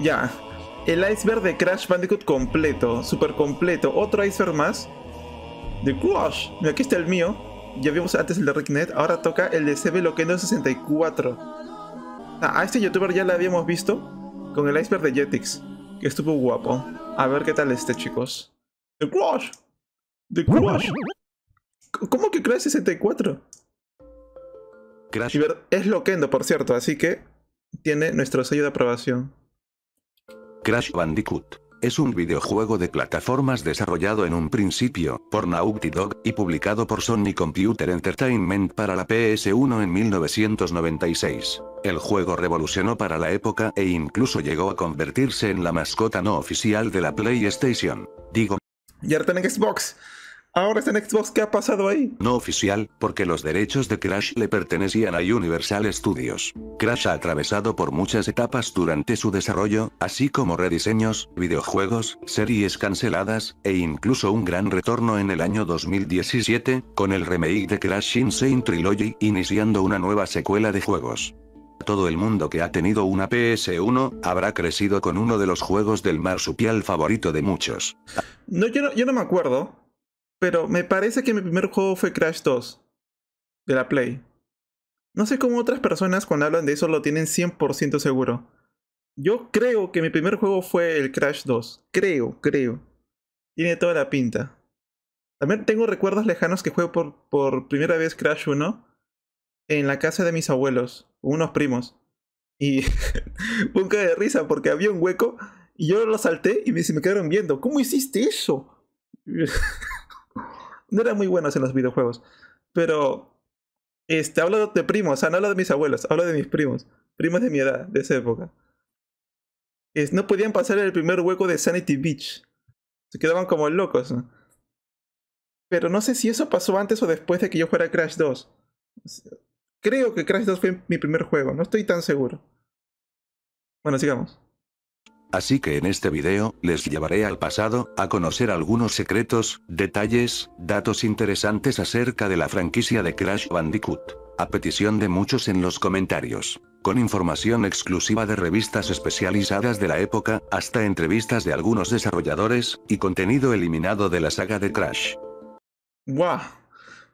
Ya. El iceberg de Crash Bandicoot completo, super completo. Otro iceberg más. De Crash. aquí está el mío. Ya vimos antes el de Ricknet. Ahora toca el de CB Loquendo 64. a este youtuber ya lo habíamos visto con el iceberg de Jetix. Que estuvo guapo. A ver qué tal este, chicos. The Crash. The Crash. ¿Cómo que Crash 64? Crash. Es Loquendo, por cierto, así que tiene nuestro sello de aprobación. Crash Bandicoot. Es un videojuego de plataformas desarrollado en un principio por Naughty Dog y publicado por Sony Computer Entertainment para la PS1 en 1996. El juego revolucionó para la época e incluso llegó a convertirse en la mascota no oficial de la PlayStation. Digo. Y ahora Xbox. Ahora es en Xbox, ¿qué ha pasado ahí? No oficial, porque los derechos de Crash le pertenecían a Universal Studios. Crash ha atravesado por muchas etapas durante su desarrollo, así como rediseños, videojuegos, series canceladas, e incluso un gran retorno en el año 2017, con el remake de Crash Insane Trilogy iniciando una nueva secuela de juegos. Todo el mundo que ha tenido una PS1 habrá crecido con uno de los juegos del marsupial favorito de muchos. no, yo no me acuerdo pero me parece que mi primer juego fue Crash 2 de la Play. No sé cómo otras personas cuando hablan de eso lo tienen 100% seguro. Yo creo que mi primer juego fue el Crash 2. Creo, creo. Tiene toda la pinta. También tengo recuerdos lejanos que juego por, por primera vez Crash 1 en la casa de mis abuelos, unos primos. Y punca de risa porque había un hueco y yo lo salté y me, se me quedaron viendo. ¿Cómo hiciste eso? no eran muy buenos en los videojuegos. Pero este, hablo de primos, o sea, no hablo de mis abuelos, hablo de mis primos, primos de mi edad, de esa época. no podían pasar el primer hueco de Sanity Beach. Se quedaban como locos. Pero no sé si eso pasó antes o después de que yo fuera Crash 2. Creo que Crash 2 fue mi primer juego, no estoy tan seguro. Bueno, sigamos. Así que en este video, les llevaré al pasado, a conocer algunos secretos, detalles, datos interesantes acerca de la franquicia de Crash Bandicoot. A petición de muchos en los comentarios. Con información exclusiva de revistas especializadas de la época, hasta entrevistas de algunos desarrolladores, y contenido eliminado de la saga de Crash. ¡Guau!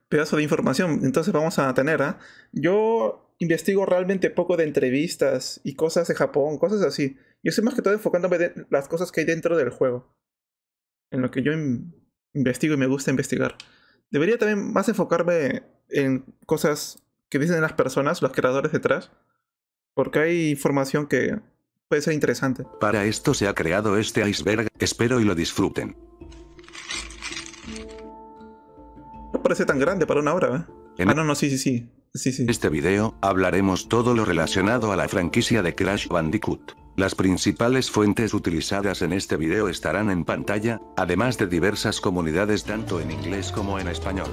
Pedazo de información. Entonces vamos a tener, ¿ah? Yo investigo realmente poco de entrevistas y cosas de Japón, cosas así. Yo sé más que todo enfocándome en las cosas que hay dentro del juego. En lo que yo investigo y me gusta investigar. Debería también más enfocarme en cosas que dicen las personas, los creadores detrás. Porque hay información que puede ser interesante. Para esto se ha creado este iceberg, espero y lo disfruten. No parece tan grande para una hora, ¿eh? ah, no, no, sí, sí, sí. En Este video hablaremos todo lo relacionado a la franquicia de Crash Bandicoot. Las principales fuentes utilizadas en este video estarán en pantalla, además de diversas comunidades tanto en inglés como en español.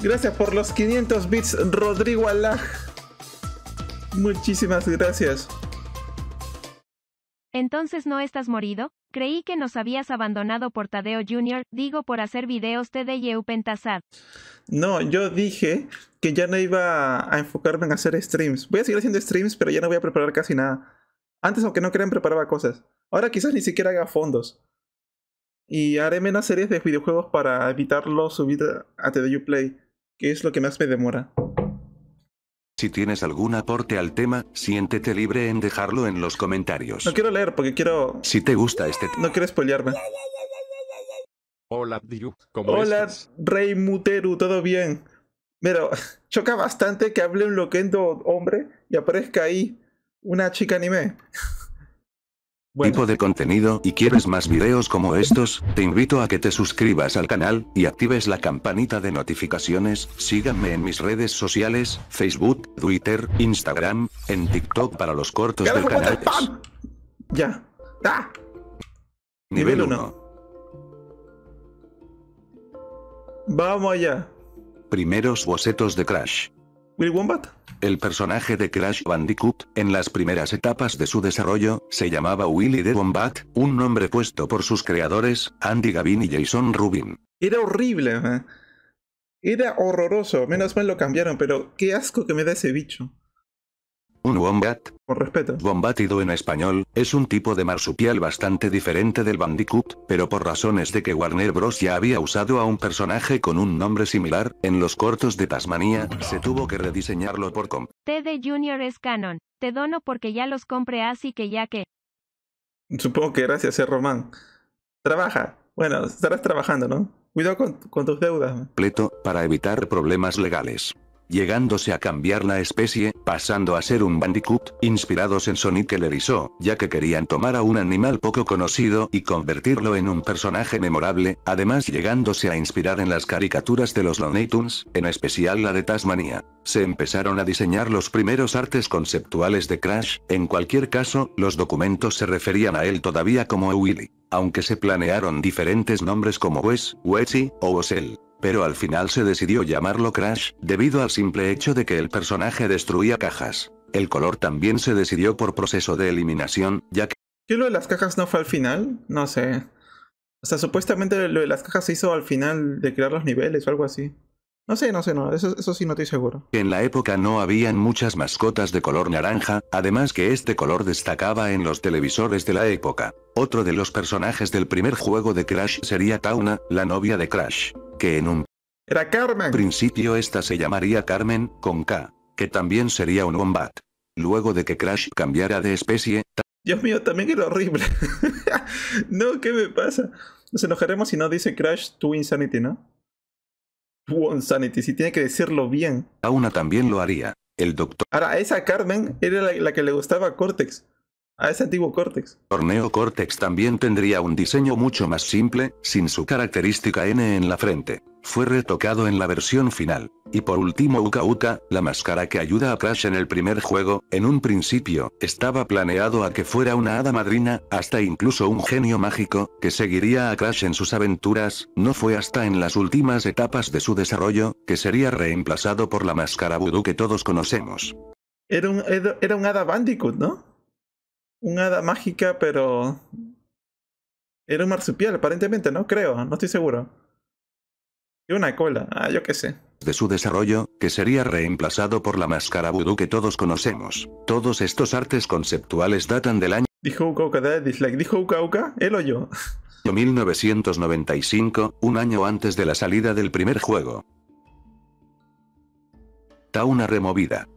Gracias por los 500 bits, Rodrigo Alaj. Muchísimas gracias. Entonces no estás morido, creí que nos habías abandonado por Tadeo Jr., digo por hacer videos TDYU Pentasad. No, yo dije que ya no iba a enfocarme en hacer streams. Voy a seguir haciendo streams, pero ya no voy a preparar casi nada. Antes, aunque no crean, preparaba cosas. Ahora quizás ni siquiera haga fondos. Y haré menos series de videojuegos para evitarlo subir a TDU Play, que es lo que más me demora. Si tienes algún aporte al tema, siéntete libre en dejarlo en los comentarios. No quiero leer porque quiero... Si te gusta este No quiero spoilearme. Hola, Diu, ¿cómo Hola, Rey Muteru, ¿todo bien? Pero choca bastante que hable un loquendo hombre y aparezca ahí una chica anime. tipo de contenido y quieres más videos como estos, te invito a que te suscribas al canal y actives la campanita de notificaciones. Síganme en mis redes sociales, Facebook, Twitter, Instagram, en TikTok para los cortos del canal. Ya. ¡Ah! Nivel 1. Vamos allá. Primeros bocetos de Crash. Will Wombat. El personaje de Crash Bandicoot, en las primeras etapas de su desarrollo, se llamaba Willy the Wombat, un nombre puesto por sus creadores, Andy Gavin y Jason Rubin. Era horrible, ¿eh? era horroroso, menos mal lo cambiaron, pero qué asco que me da ese bicho. Un wombat, con respeto. Wombatido en español, es un tipo de marsupial bastante diferente del Bandicoot, pero por razones de que Warner Bros. ya había usado a un personaje con un nombre similar, en los cortos de Tasmania, se tuvo que rediseñarlo por comp... TD Junior es canon. Te dono porque ya los compré así que ya que. Supongo que gracias, eh, Román. Trabaja. Bueno, estarás trabajando, ¿no? Cuidado con, con tus deudas. Pleto, para evitar problemas legales llegándose a cambiar la especie, pasando a ser un Bandicoot, inspirados en Sonic el Erizo, ya que querían tomar a un animal poco conocido y convertirlo en un personaje memorable, además llegándose a inspirar en las caricaturas de los Looney Tunes, en especial la de Tasmania. Se empezaron a diseñar los primeros artes conceptuales de Crash, en cualquier caso, los documentos se referían a él todavía como Willy, aunque se planearon diferentes nombres como Wes, Wesley, o Osel pero al final se decidió llamarlo Crash, debido al simple hecho de que el personaje destruía cajas. El color también se decidió por proceso de eliminación, ya que... ¿Qué lo de las cajas no fue al final? No sé. O sea, supuestamente lo de las cajas se hizo al final de crear los niveles o algo así. No sé, no sé, no, eso, sí no estoy seguro. En la época no habían muchas mascotas de color naranja, además que este color destacaba en los televisores de la época. Otro de los personajes del primer juego de Crash sería Tauna, la novia de Crash, que en un era Carmen. principio esta se llamaría Carmen, con K, que también sería un wombat. Luego de que Crash cambiara de especie... Dios mío, también era horrible. no, ¿qué me pasa? Nos enojaremos si no dice Crash to Insanity, ¿no? One Sanity, si tiene que decirlo bien. A una también lo haría. El doctor. Ahora, esa Carmen era la, que le gustaba Cortex. A ese antiguo Cortex. Torneo Cortex también tendría un diseño mucho más simple, sin su característica N en la frente fue retocado en la versión final. Y por último Uka Uka, la máscara que ayuda a Crash en el primer juego, en un principio, estaba planeado a que fuera una hada madrina, hasta incluso un genio mágico, que seguiría a Crash en sus aventuras, no fue hasta en las últimas etapas de su desarrollo, que sería reemplazado por la máscara voodoo que todos conocemos. Era un, un hada bandicoot, ¿no? Un hada mágica, pero... Era un marsupial, aparentemente, ¿no? Creo, no estoy seguro una cola, ah, yo qué sé. De su desarrollo, que sería reemplazado por la máscara vudú que todos conocemos. Todos estos artes conceptuales datan del año. 1995, un año antes de la salida del primer juego. Tauna removida.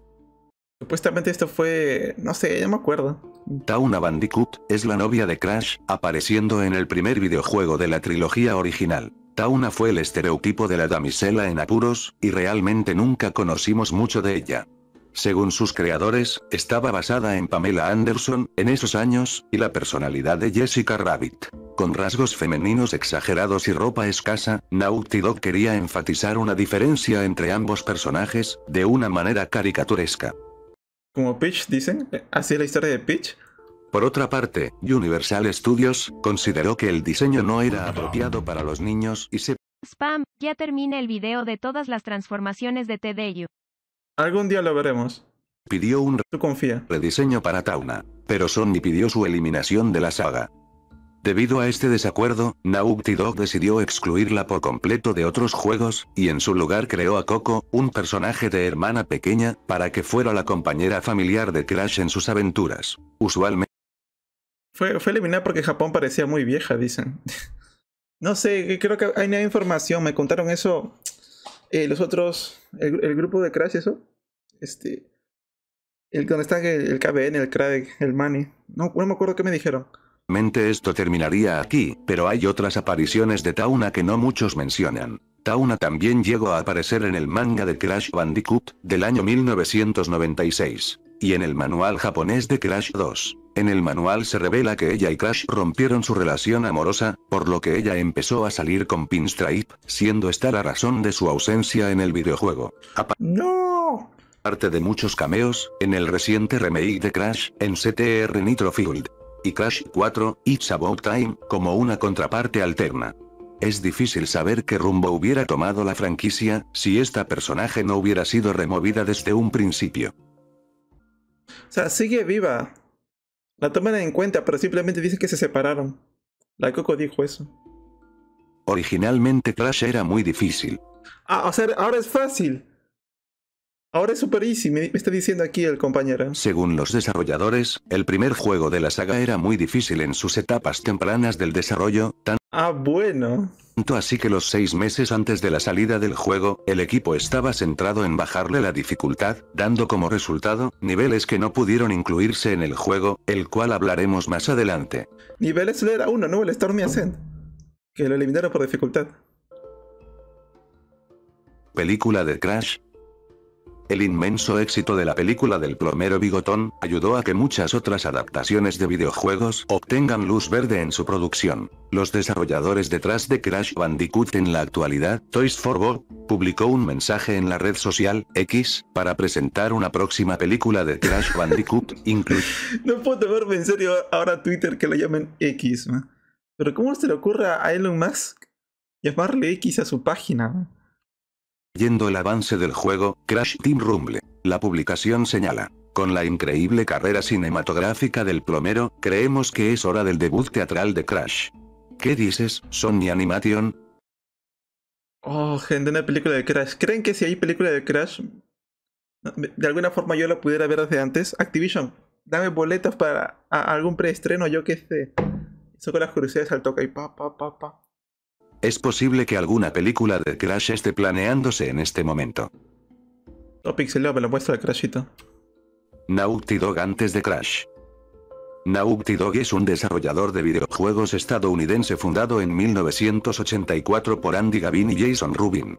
Supuestamente esto fue... no sé, ya me acuerdo. Tauna Bandicoot es la novia de Crash, apareciendo en el primer videojuego de la trilogía original. Tauna fue el estereotipo de la damisela en apuros, y realmente nunca conocimos mucho de ella. Según sus creadores, estaba basada en Pamela Anderson, en esos años, y la personalidad de Jessica Rabbit. Con rasgos femeninos exagerados y ropa escasa, Naughty Dog quería enfatizar una diferencia entre ambos personajes, de una manera caricaturesca. Como Peach dicen, eh, así es la historia de Peach, por otra parte, Universal Studios consideró que el diseño no era apropiado para los niños y se... Spam, ya termina el video de todas las transformaciones de Tedeyu. Algún día lo veremos. Pidió un rediseño para Tauna, pero Sony pidió su eliminación de la saga. Debido a este desacuerdo, Naughty Dog decidió excluirla por completo de otros juegos, y en su lugar creó a Coco, un personaje de hermana pequeña, para que fuera la compañera familiar de Crash en sus aventuras. Usualmente fue, fue eliminada porque Japón parecía muy vieja, dicen. no sé, eh, creo que hay nueva información. Me contaron eso eh, los otros, el, grupo de Crash, eso. Este, el donde está el, KBN, el Crack, el Manny. No, no me acuerdo qué me dijeron. ...mente Esto terminaría aquí, pero hay otras apariciones de Tauna que no muchos mencionan. Tauna también llegó a aparecer en el manga de Crash Bandicoot, del año 1996, y en el manual japonés de Crash 2. En el manual se revela que ella y Crash rompieron su relación amorosa, por lo que ella empezó a salir con Pinstripe, siendo esta la razón de su ausencia en el videojuego. ¡No! Parte de muchos cameos, en el reciente remake de Crash, en CTR Nitro Field. Y Crash 4, It's About Time, como una contraparte alterna. Es difícil saber qué rumbo hubiera tomado la franquicia, si esta personaje no hubiera sido removida desde un principio. O sea, sigue viva, la toman en cuenta, pero simplemente dicen que se separaron. La Coco dijo eso. Originalmente Crash era muy difícil. Ah, o sea, ahora es fácil. Ahora es super easy, me está diciendo aquí el compañero. Según los desarrolladores, el primer juego de la saga era muy difícil en sus etapas tempranas del desarrollo, tan... Ah, bueno. Así que los seis meses antes de la salida del juego, el equipo estaba centrado en bajarle la dificultad, dando como resultado, niveles que no pudieron incluirse en el juego, el cual hablaremos más adelante. Niveles era uno, ¿no? El Stormy Ascent. Que lo eliminaron por dificultad película de Crash, el inmenso éxito de la película del plomero Bigotón, ayudó a que muchas otras adaptaciones de videojuegos obtengan luz verde en su producción. Los desarrolladores detrás de Crash Bandicoot en la actualidad, Toys for Bob, publicó un mensaje en la red social, X, para presentar una próxima película de Crash Bandicoot, incluso... No puedo tomarme en serio ahora Twitter que lo llamen X, ¿no? Pero ¿cómo se le ocurre a Elon Musk llamarle X a su página? Yendo el avance del juego, Crash Team Rumble. La publicación señala. Con la increíble carrera cinematográfica del plomero, creemos que es hora del debut teatral de Crash. ¿Qué dices, Sony Animation? Oh, gente, una película de Crash. ¿Creen que si hay película de Crash, de alguna forma yo la pudiera ver desde antes? Activision, dame boletos para algún preestreno, yo qué sé. Eso con las curiosidades al toque y pa, pa, pa, pa. Es posible que alguna película de Crash esté planeándose en este momento. Topixelio, Crashito. Naughty Dog antes de Crash. Naughty Dog es un desarrollador de videojuegos estadounidense fundado en 1984 por Andy Gavin y Jason Rubin.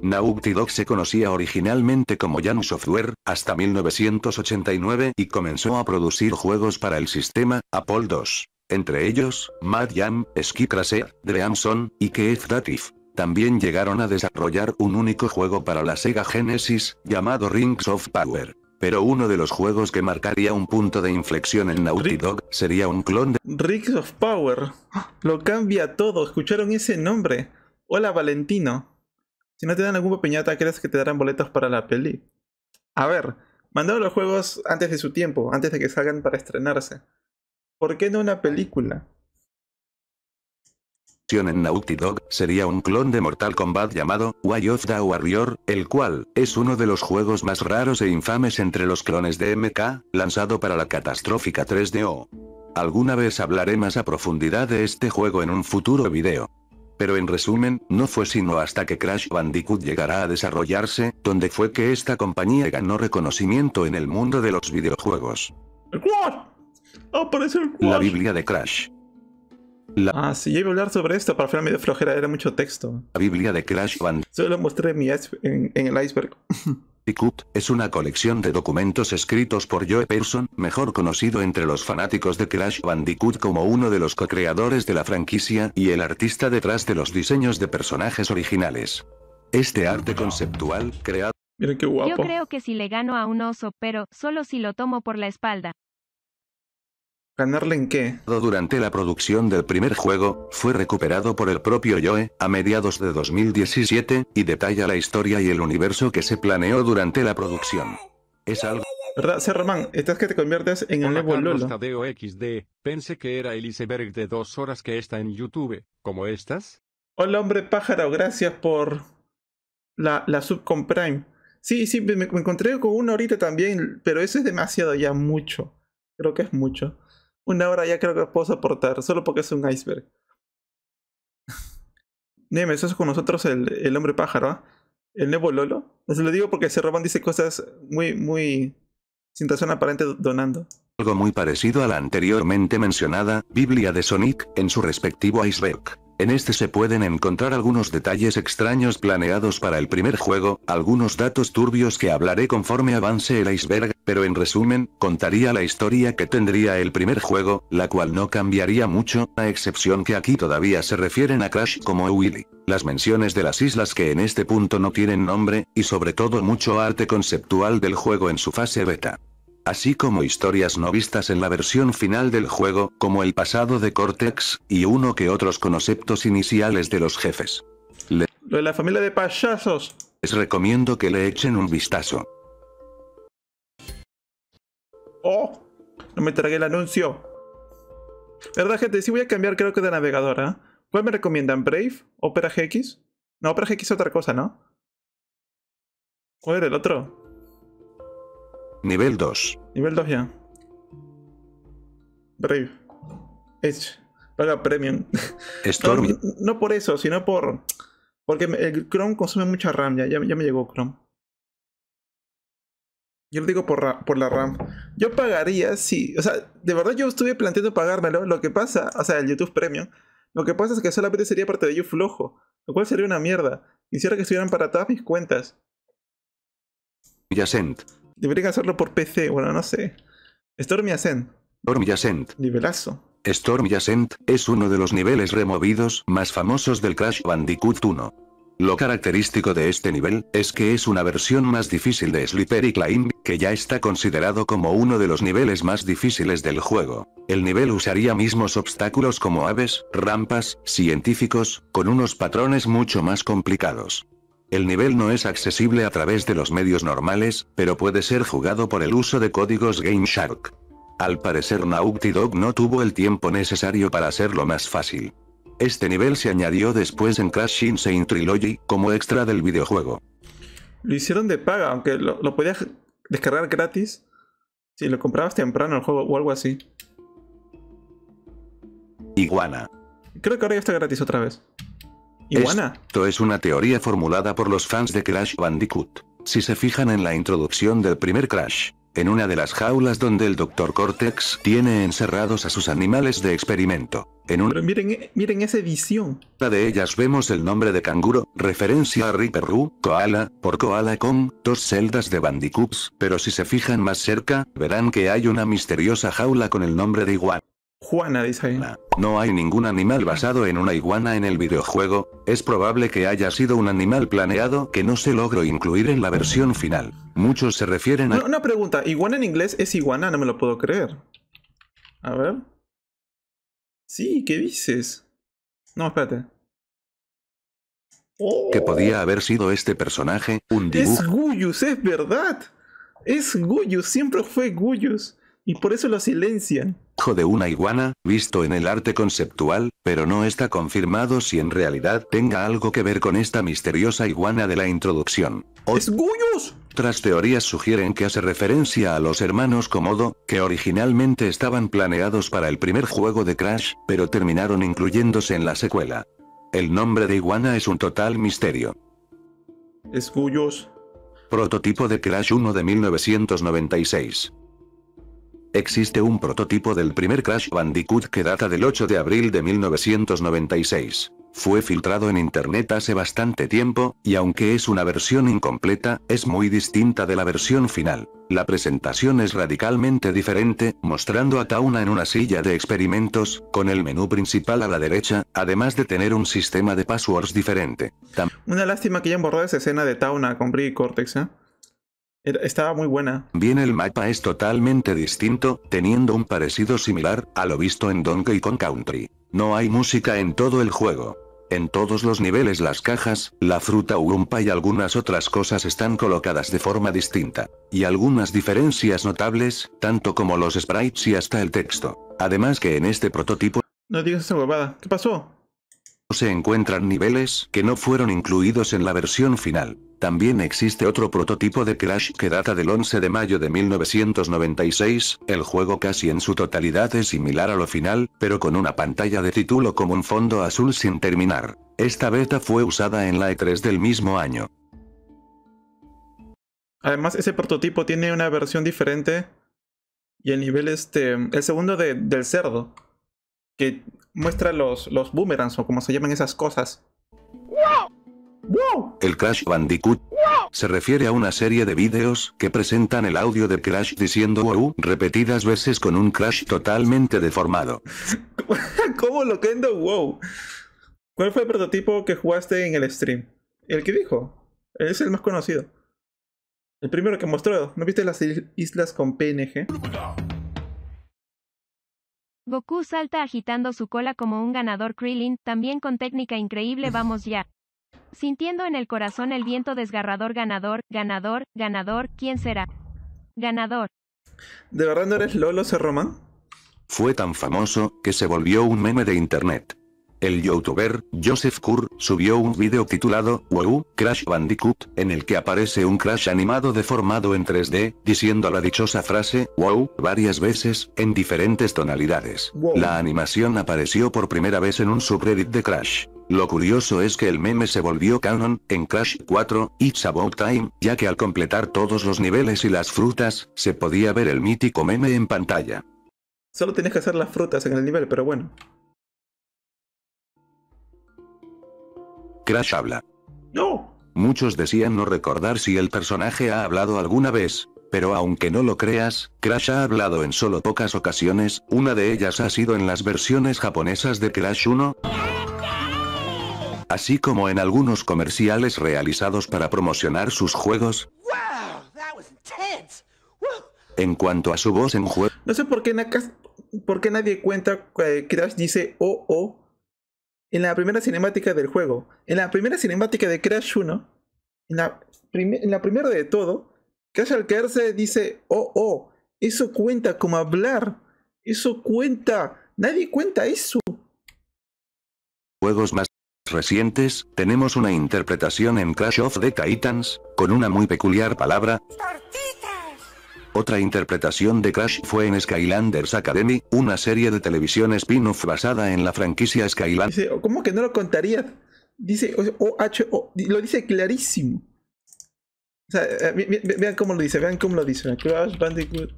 Naughty Dog se conocía originalmente como Jan Software, hasta 1989 y comenzó a producir juegos para el sistema Apple II entre ellos, Mad Jam, Ski Dreamson, y Keith Datif. También llegaron a desarrollar un único juego para la Sega Genesis, llamado Rings of Power. Pero uno de los juegos que marcaría un punto de inflexión en Naughty Dog sería un clon de Rings of Power. Ah, lo cambia todo. ¿Escucharon ese nombre? Hola Valentino. Si no te dan alguna peñata, ¿crees que te darán boletos para la peli? A ver, mandaron los juegos antes de su tiempo, antes de que salgan para estrenarse. ¿Por qué no una película? en Naughty Dog sería un clon de Mortal Kombat llamado Way of the Warrior, el cual es uno de los juegos más raros e infames entre los clones de MK, lanzado para la catastrófica 3DO. Alguna vez hablaré más a profundidad de este juego en un futuro video. Pero en resumen, no fue sino hasta que Crash Bandicoot llegará a desarrollarse, donde fue que esta compañía ganó reconocimiento en el mundo de los videojuegos. ¿Qué? La Biblia de Crash. Ah, sí, yo a hablar sobre esto, Para al flojera, era mucho texto. La Biblia de Crash Bandicoot Solo mostré mi en, el iceberg. es una colección de documentos escritos por Joe Pearson, mejor conocido entre los fanáticos de Crash Bandicoot como uno de los co-creadores de la franquicia y el artista detrás de los diseños de personajes originales. Este arte conceptual, creado... Miren qué guapo. Yo creo que si le gano a un oso, pero solo si lo tomo por la espalda. ¿Ganarle en qué? Durante la producción del primer juego, fue recuperado por el propio Joe, a mediados de 2017, y detalla la historia y el universo que se planeó durante la producción. Es algo... ¿Verdad, Estás que te conviertes en el nuevo Lolo. Pensé que era el iceberg de dos horas que está en YouTube. ¿Cómo estás? Hola, hombre pájaro. Gracias por la, la sub Prime. Sí, sí, me, me encontré con una ahorita también, pero eso es demasiado ya, mucho. Creo que es mucho. Una hora ya creo que puedo soportar, solo porque es un iceberg. Nemes, eso es con nosotros el, el hombre pájaro, ¿eh? El nuevo Lolo. Les lo digo porque se roban, dice cosas muy, muy. sin razón aparente donando. Algo muy parecido a la anteriormente mencionada Biblia de Sonic, en su respectivo iceberg. En este se pueden encontrar algunos detalles extraños planeados para el primer juego, algunos datos turbios que hablaré conforme avance el iceberg, pero en resumen, contaría la historia que tendría el primer juego, la cual no cambiaría mucho, a excepción que aquí todavía se refieren a Crash como Willy. Las menciones de las islas que en este punto no tienen nombre, y sobre todo mucho arte conceptual del juego en su fase beta. Así como historias no vistas en la versión final del juego, como el pasado de Cortex, y uno que otros conceptos iniciales de los jefes. Lo de la familia de payasos. Les recomiendo que le echen un vistazo. Oh, no me tragué el anuncio. ¿Verdad, gente? Sí voy a cambiar creo que de navegadora. ¿eh? ¿Cuál me recomiendan? ¿Brave? ¿Opera GX? No, Opera GX es otra cosa, ¿no? ¿Cuál era el otro? Nivel 2. Nivel 2 ya. Brave. es Paga premium. Storm. No, por eso, sino por. Porque el Chrome consume mucha RAM. Ya, ya, me llegó Chrome. Yo lo digo por, por la RAM. Yo pagaría si. O sea, de verdad yo estuve planteando pagármelo. Lo que pasa, o sea, el YouTube Premium. Lo que pasa es que solamente sería parte de yo flojo. Lo cual sería una mierda. Quisiera que estuvieran para todas mis cuentas. Yacent. Debería hacerlo por PC, bueno, no sé. Stormy Ascent. Stormy Ascent. Nivelazo. Stormy Ascent es uno de los niveles removidos más famosos del Crash Bandicoot 1. Lo característico de este nivel es que es una versión más difícil de Slippery Climb, que ya está considerado como uno de los niveles más difíciles del juego. El nivel usaría mismos obstáculos como aves, rampas, científicos, con unos patrones mucho más complicados. El nivel no es accesible a través de los medios normales, pero puede ser jugado por el uso de códigos Game Shark. Al parecer Naughty Dog no tuvo el tiempo necesario para hacerlo más fácil. Este nivel se añadió después en Crash Insane Trilogy, como extra del videojuego. Lo hicieron de paga, aunque lo, lo podías descargar gratis si lo comprabas temprano el juego o algo así. Iguana. Creo que ahora ya está gratis otra vez. Esto es una teoría formulada por los fans de Crash Bandicoot. Si se fijan en la introducción del primer Crash, en una de las jaulas donde el Dr. Cortex tiene encerrados a sus animales de experimento. En un... miren, eh, miren esa edición. La de ellas vemos el nombre de canguro, referencia a Roo, Koala, por Koala con dos celdas de Bandicoots, pero si se fijan más cerca, verán que hay una misteriosa jaula con el nombre de Iguana. No hay ningún animal basado en una iguana en el videojuego, es probable que haya sido un animal planeado que no se logró incluir en la versión final. Muchos se refieren a... una pregunta, iguana en inglés es iguana, no me lo puedo creer. A ver. Sí, ¿qué dices? No, espérate. Que oh. podía haber sido este personaje, un dibujo. Es Guyus, es verdad. Es Guyus, siempre fue Guyus. Y por eso lo silencian de una iguana, visto en el arte conceptual, pero no está confirmado si en realidad tenga algo que ver con esta misteriosa iguana de la introducción. Otras teorías sugieren que hace referencia a los hermanos Komodo, que originalmente estaban planeados para el primer juego de Crash, pero terminaron incluyéndose en la secuela. El nombre de iguana es un total misterio. Esgullos. Prototipo de Crash 1 de 1996. Existe un prototipo del primer Crash Bandicoot que data del 8 de abril de 1996. Fue filtrado en internet hace bastante tiempo, y aunque es una versión incompleta, es muy distinta de la versión final. La presentación es radicalmente diferente, mostrando a Tauna en una silla de experimentos, con el menú principal a la derecha, además de tener un sistema de passwords diferente. una lástima que hayan borrado esa escena de Tauna con Brie y Cortex, ¿eh? estaba muy buena. Bien, el mapa es totalmente distinto, teniendo un parecido similar a lo visto en Donkey Kong Country. No hay música en todo el juego. En todos los niveles las cajas, la fruta Urumpa y algunas otras cosas están colocadas de forma distinta. Y algunas diferencias notables, tanto como los sprites y hasta el texto. Además que en este prototipo... No digas esa huevada. ¿Qué pasó? se encuentran niveles que no fueron incluidos en la versión final. También existe otro prototipo de Crash que data del 11 de mayo de 1996, el juego casi en su totalidad es similar a lo final, pero con una pantalla de título como un fondo azul sin terminar. Esta beta fue usada en la E3 del mismo año. Además, ese prototipo tiene una versión diferente y el nivel este, el segundo del cerdo, que muestra los, los boomerangs o como se llaman esas cosas. El Crash Bandicoot se refiere a una serie de videos que presentan el audio de Crash diciendo wow repetidas veces con un Crash totalmente deformado. ¿Cómo lo quendo wow? ¿Cuál fue el prototipo que jugaste en el stream? El que dijo. Es el más conocido. El primero que mostró. ¿No viste las islas con PNG? Goku salta agitando su cola como un ganador Krillin, también con técnica increíble vamos ya. Sintiendo en el corazón el viento desgarrador ganador, ganador, ganador, ¿quién será? Ganador. ¿De verdad no eres Lolo Román? Fue tan famoso que se volvió un meme de internet. El youtuber, Joseph Kur, subió un video titulado, Wow, Crash Bandicoot, en el que aparece un Crash animado deformado en 3D, diciendo la dichosa frase, Wow, varias veces, en diferentes tonalidades. La animación apareció por primera vez en un subreddit de Crash. Lo curioso es que el meme se volvió canon, en Crash 4, It's About Time, ya que al completar todos los niveles y las frutas, se podía ver el mítico meme en pantalla. Solo tienes que hacer las frutas en el nivel, pero bueno. Crash habla. No. Muchos decían no recordar si el personaje ha hablado alguna vez, pero aunque no lo creas, Crash ha hablado en solo pocas ocasiones, una de ellas ha sido en las versiones japonesas de Crash 1 así como en algunos comerciales realizados para promocionar sus juegos. en cuanto a su voz en juego... No sé por qué, nadie cuenta que eh, Crash dice oh oh en la primera cinemática del juego, en la primera cinemática de Crash 1, en la, primera de todo, Crash al caerse dice, oh, oh, eso cuenta como hablar, eso cuenta, nadie cuenta eso. Juegos más recientes, tenemos una interpretación en Crash of the Titans, con una muy peculiar palabra. Otra interpretación de Crash fue en Skylanders Academy, una serie de televisión spin-off basada en la franquicia Skylanders. Oh, ¿cómo que no lo contaría? Dice o lo dice clarísimo. O sea, eh, vean cómo lo dice, vean cómo lo dice. Crash Bandicoot.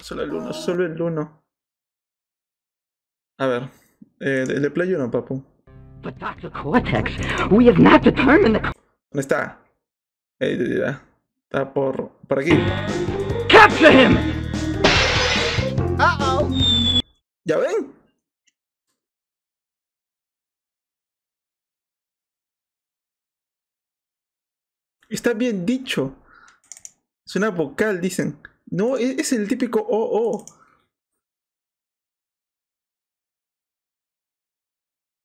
Solo el uno, solo el uno. A ver, eh, playo play uno, papu. ¿Dónde está? Eh, ya. Está por, por aquí. Capture him. Uh -oh. ¿Ya ven? Está bien dicho. Es una vocal, dicen. No, e-, es, el típico Oh, oh.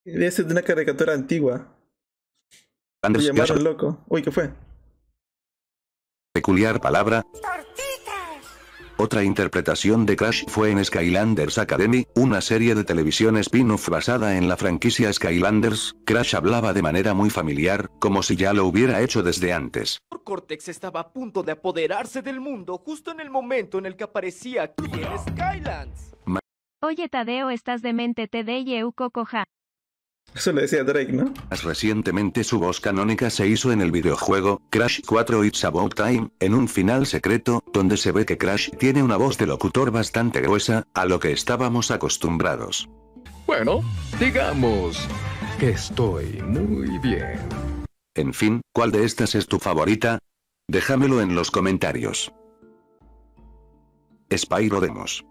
Debe ser de una caricatura antigua. Lo llamaron loco. Uy, ¿qué fue? peculiar palabra. Otra interpretación de Crash fue en Skylanders Academy, una serie de televisión spin-off basada en la franquicia Skylanders. Crash hablaba de manera muy familiar, como si ya lo hubiera hecho desde antes. Cortex estaba a punto de apoderarse del mundo justo en el momento en el que aparecía aquí en Skylands. Oye Tadeo, estás demente, euco Cocoja. Eso le decía Drake, ¿no? Recientemente su voz canónica se hizo en el videojuego Crash 4 It's About Time, en un final secreto, donde se ve que Crash tiene una voz de locutor bastante gruesa, a lo que estábamos acostumbrados. Bueno, digamos que estoy muy bien. En fin, ¿cuál de estas es tu favorita? Déjamelo en los comentarios. Spyro Demos.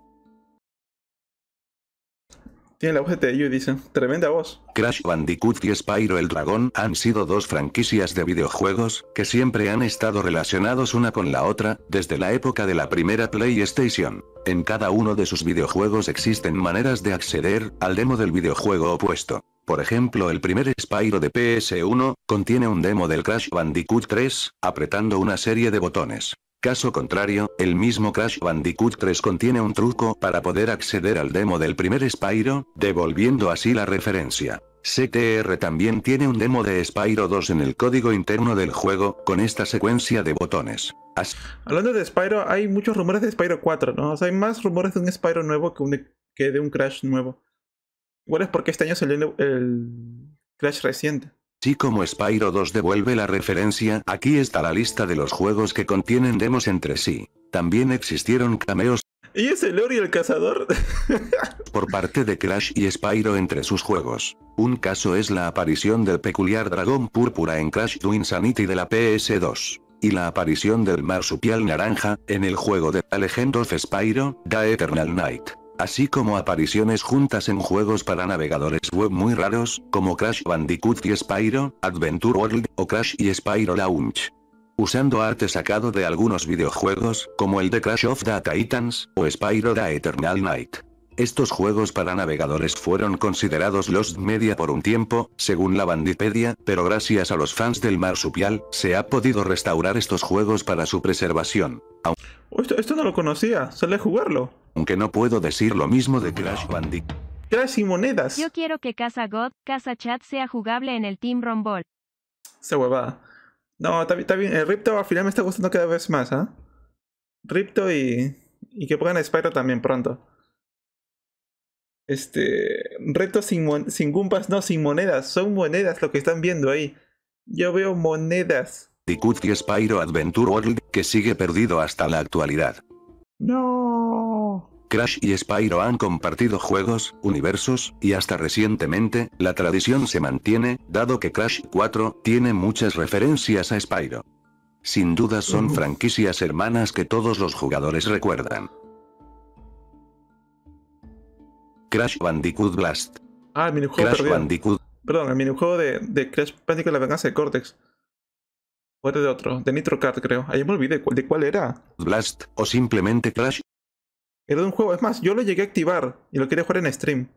Tiene la voz de dicen. Tremenda voz. Crash Bandicoot y Spyro el Dragón han sido dos franquicias de videojuegos, que siempre han estado relacionados una con la otra, desde la época de la primera PlayStation. En cada uno de sus videojuegos existen maneras de acceder al demo del videojuego opuesto. Por ejemplo, el primer Spyro de PS1 contiene un demo del Crash Bandicoot 3, apretando una serie de botones. Caso contrario, el mismo Crash Bandicoot 3 contiene un truco para poder acceder al demo del primer Spyro, devolviendo así la referencia. CTR también tiene un demo de Spyro 2 en el código interno del juego, con esta secuencia de botones. Hablando de Spyro, hay muchos rumores de Spyro 4, ¿no? hay más rumores de un Spyro nuevo que, de un Crash nuevo. Igual es porque este año salió el Crash reciente. Sí como Spyro 2 devuelve la referencia, aquí está la lista de los juegos que contienen demos entre sí. También existieron cameos. ¿Y es el Ori el cazador? por parte de Crash y Spyro entre sus juegos. Un caso es la aparición del peculiar dragón púrpura en Crash Twinsanity de la PS2. Y la aparición del marsupial naranja, en el juego de The Legend of Spyro, The Eternal Night así como apariciones juntas en juegos para navegadores web muy raros, como Crash Bandicoot y Spyro, Adventure World, o Crash y Spyro Launch. Usando arte sacado de algunos videojuegos, como el de Crash of the Titans, o Spyro the Eternal Night. Estos juegos para navegadores fueron considerados Lost Media por un tiempo, según la Bandipedia, pero gracias a los fans del marsupial, se ha podido restaurar estos juegos para su preservación. Oh, esto, no lo conocía, sale jugarlo. Aunque no puedo decir lo mismo de Crash Bandicoot. Crash y monedas. Yo quiero que Casa God, Casa Chat sea jugable en el Team Rumble. Se hueva. No, está, bien, el Ripto al final me está gustando cada vez más, ¿eh? Ripto y, y que pongan Spyro también pronto. Este, retos sin, no, sin monedas. Son monedas lo que están viendo ahí. Yo veo monedas. y Spyro Adventure World, que sigue perdido hasta la actualidad. No. Crash y Spyro han compartido juegos, universos, y hasta recientemente, la tradición se mantiene, dado que Crash 4 tiene muchas referencias a Spyro. Sin duda son franquicias hermanas que todos los jugadores recuerdan. Crash Bandicoot Blast. Ah, el minijuego Crash Bandicoot. Perdón, el minijuego de, Crash Bandicoot La Venganza de Cortex. O era de otro, de Nitro Kart, creo. Ahí me olvidé de cuál era. Blast, o simplemente Crash. Era de un juego, es más, yo lo llegué a activar y lo quería jugar en stream.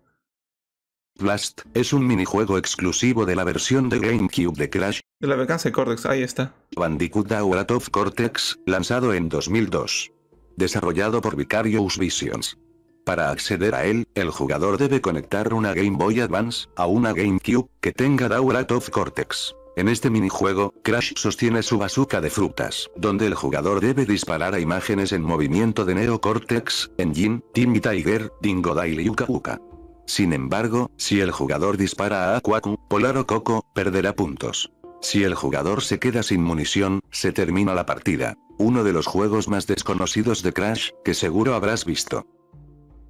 Blast es un minijuego exclusivo de la versión de GameCube de Crash. De la venganza de Cortex, ahí está. Bandicoot Out of Cortex, lanzado en 2002. Desarrollado por Vicarious Visions. Para acceder a él, el jugador debe conectar una Game Boy Advance a una GameCube que tenga of Cortex. En este minijuego, Crash sostiene su bazooka de frutas, donde el jugador debe disparar a imágenes en movimiento de Neo Cortex, Engine, Timmy Tiger, Dingo y Uka Uka. Sin embargo, si el jugador dispara a Aquaku, Polar o Coco, perderá puntos. Si el jugador se queda sin munición, se termina la partida. Uno de los juegos más desconocidos de Crash, que seguro habrás visto.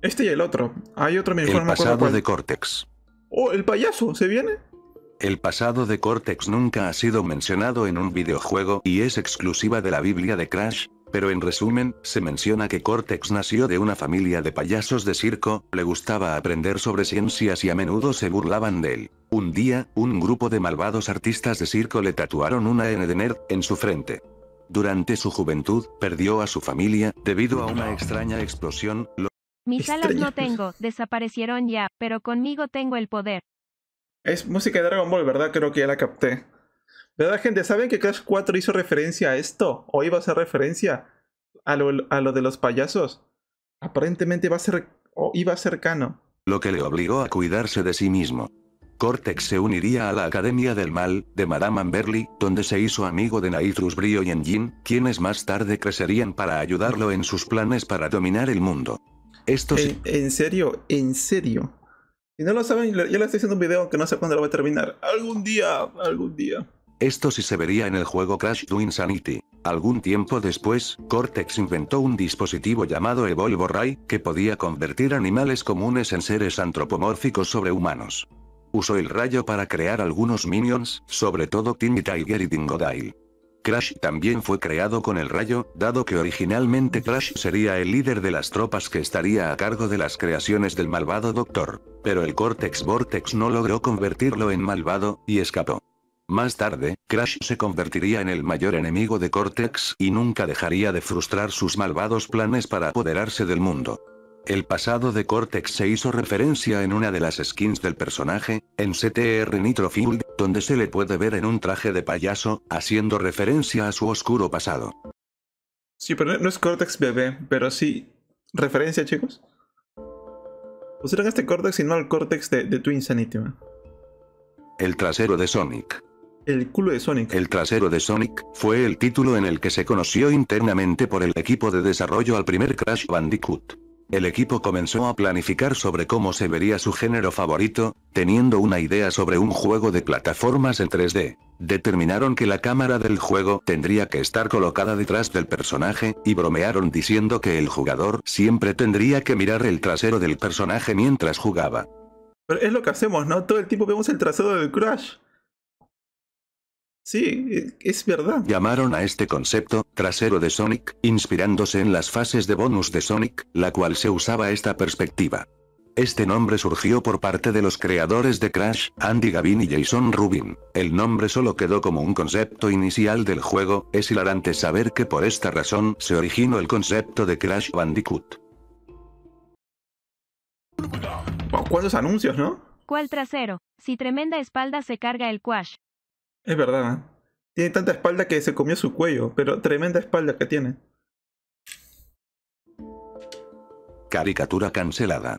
Este y el otro. Hay otro mismo el pasado de Cortex. Oh, el payaso, ¿se viene? El pasado de Cortex nunca ha sido mencionado en un videojuego y es exclusiva de la Biblia de Crash, pero en resumen, se menciona que Cortex nació de una familia de payasos de circo, le gustaba aprender sobre ciencias y a menudo se burlaban de él. Un día, un grupo de malvados artistas de circo le tatuaron una N de nerd en su frente. Durante su juventud, perdió a su familia, debido a una extraña explosión, mis alas no tengo, desaparecieron ya, pero conmigo tengo el poder. Es música de Dragon Ball, ¿verdad? Creo que ya la capté. ¿Verdad, gente? ¿Saben que Crash 4 hizo referencia a esto? ¿O iba a hacer referencia a lo, de los payasos? Aparentemente va a ser, iba a ser Lo que le obligó a cuidarse de sí mismo. Cortex se uniría a la Academia del Mal, de Madame Amberly, donde se hizo amigo de Naitrus, Brio y Enjin, quienes más tarde crecerían para ayudarlo en sus planes para dominar el mundo. Esto en, eh, en serio, en serio. Si no lo saben, yo les estoy haciendo un video aunque no sé cuándo lo voy a terminar. Algún día, algún día. Esto sí se vería en el juego Crash to Insanity. Algún tiempo después, Cortex inventó un dispositivo llamado Evolvo Ray, que podía convertir animales comunes en seres antropomórficos sobrehumanos. Usó el rayo para crear algunos minions, sobre todo Timmy Tiger y Dingodile. Crash también fue creado con el rayo, dado que originalmente Crash sería el líder de las tropas que estaría a cargo de las creaciones del malvado Doctor. Pero el Cortex Vortex no logró convertirlo en malvado, y escapó. Más tarde, Crash se convertiría en el mayor enemigo de Cortex y nunca dejaría de frustrar sus malvados planes para apoderarse del mundo. El pasado de Cortex se hizo referencia en una de las skins del personaje, en CTR Nitro donde se le puede ver en un traje de payaso, haciendo referencia a su oscuro pasado. Sí, pero no es Cortex bebé, pero sí. ¿Referencia, chicos? Pusieron este Cortex y no al Cortex de, de Twin El trasero de Sonic. El culo de Sonic. El trasero de Sonic fue el título en el que se conoció internamente por el equipo de desarrollo al primer Crash Bandicoot. El equipo comenzó a planificar sobre cómo se vería su género favorito, teniendo una idea sobre un juego de plataformas en 3D. Determinaron que la cámara del juego tendría que estar colocada detrás del personaje, y bromearon diciendo que el jugador siempre tendría que mirar el trasero del personaje mientras jugaba. Pero es lo que hacemos, ¿no? Todo el tiempo vemos el trasero del Crash. Sí, e, es verdad. Llamaron a este concepto, trasero de Sonic, inspirándose en las fases de bonus de Sonic, la cual se usaba esta perspectiva. Este nombre surgió por parte de los creadores de Crash, Andy Gavin y Jason Rubin. El nombre solo quedó como un concepto inicial del juego, es hilarante saber que por esta razón se originó el concepto de Crash Bandicoot. ¿Cuántos anuncios, no? ¿Cuál trasero? Si tremenda espalda se carga el Quash. Es verdad. ¿eh? Tiene tanta espalda que se comió su cuello, pero tremenda espalda que tiene. Caricatura cancelada.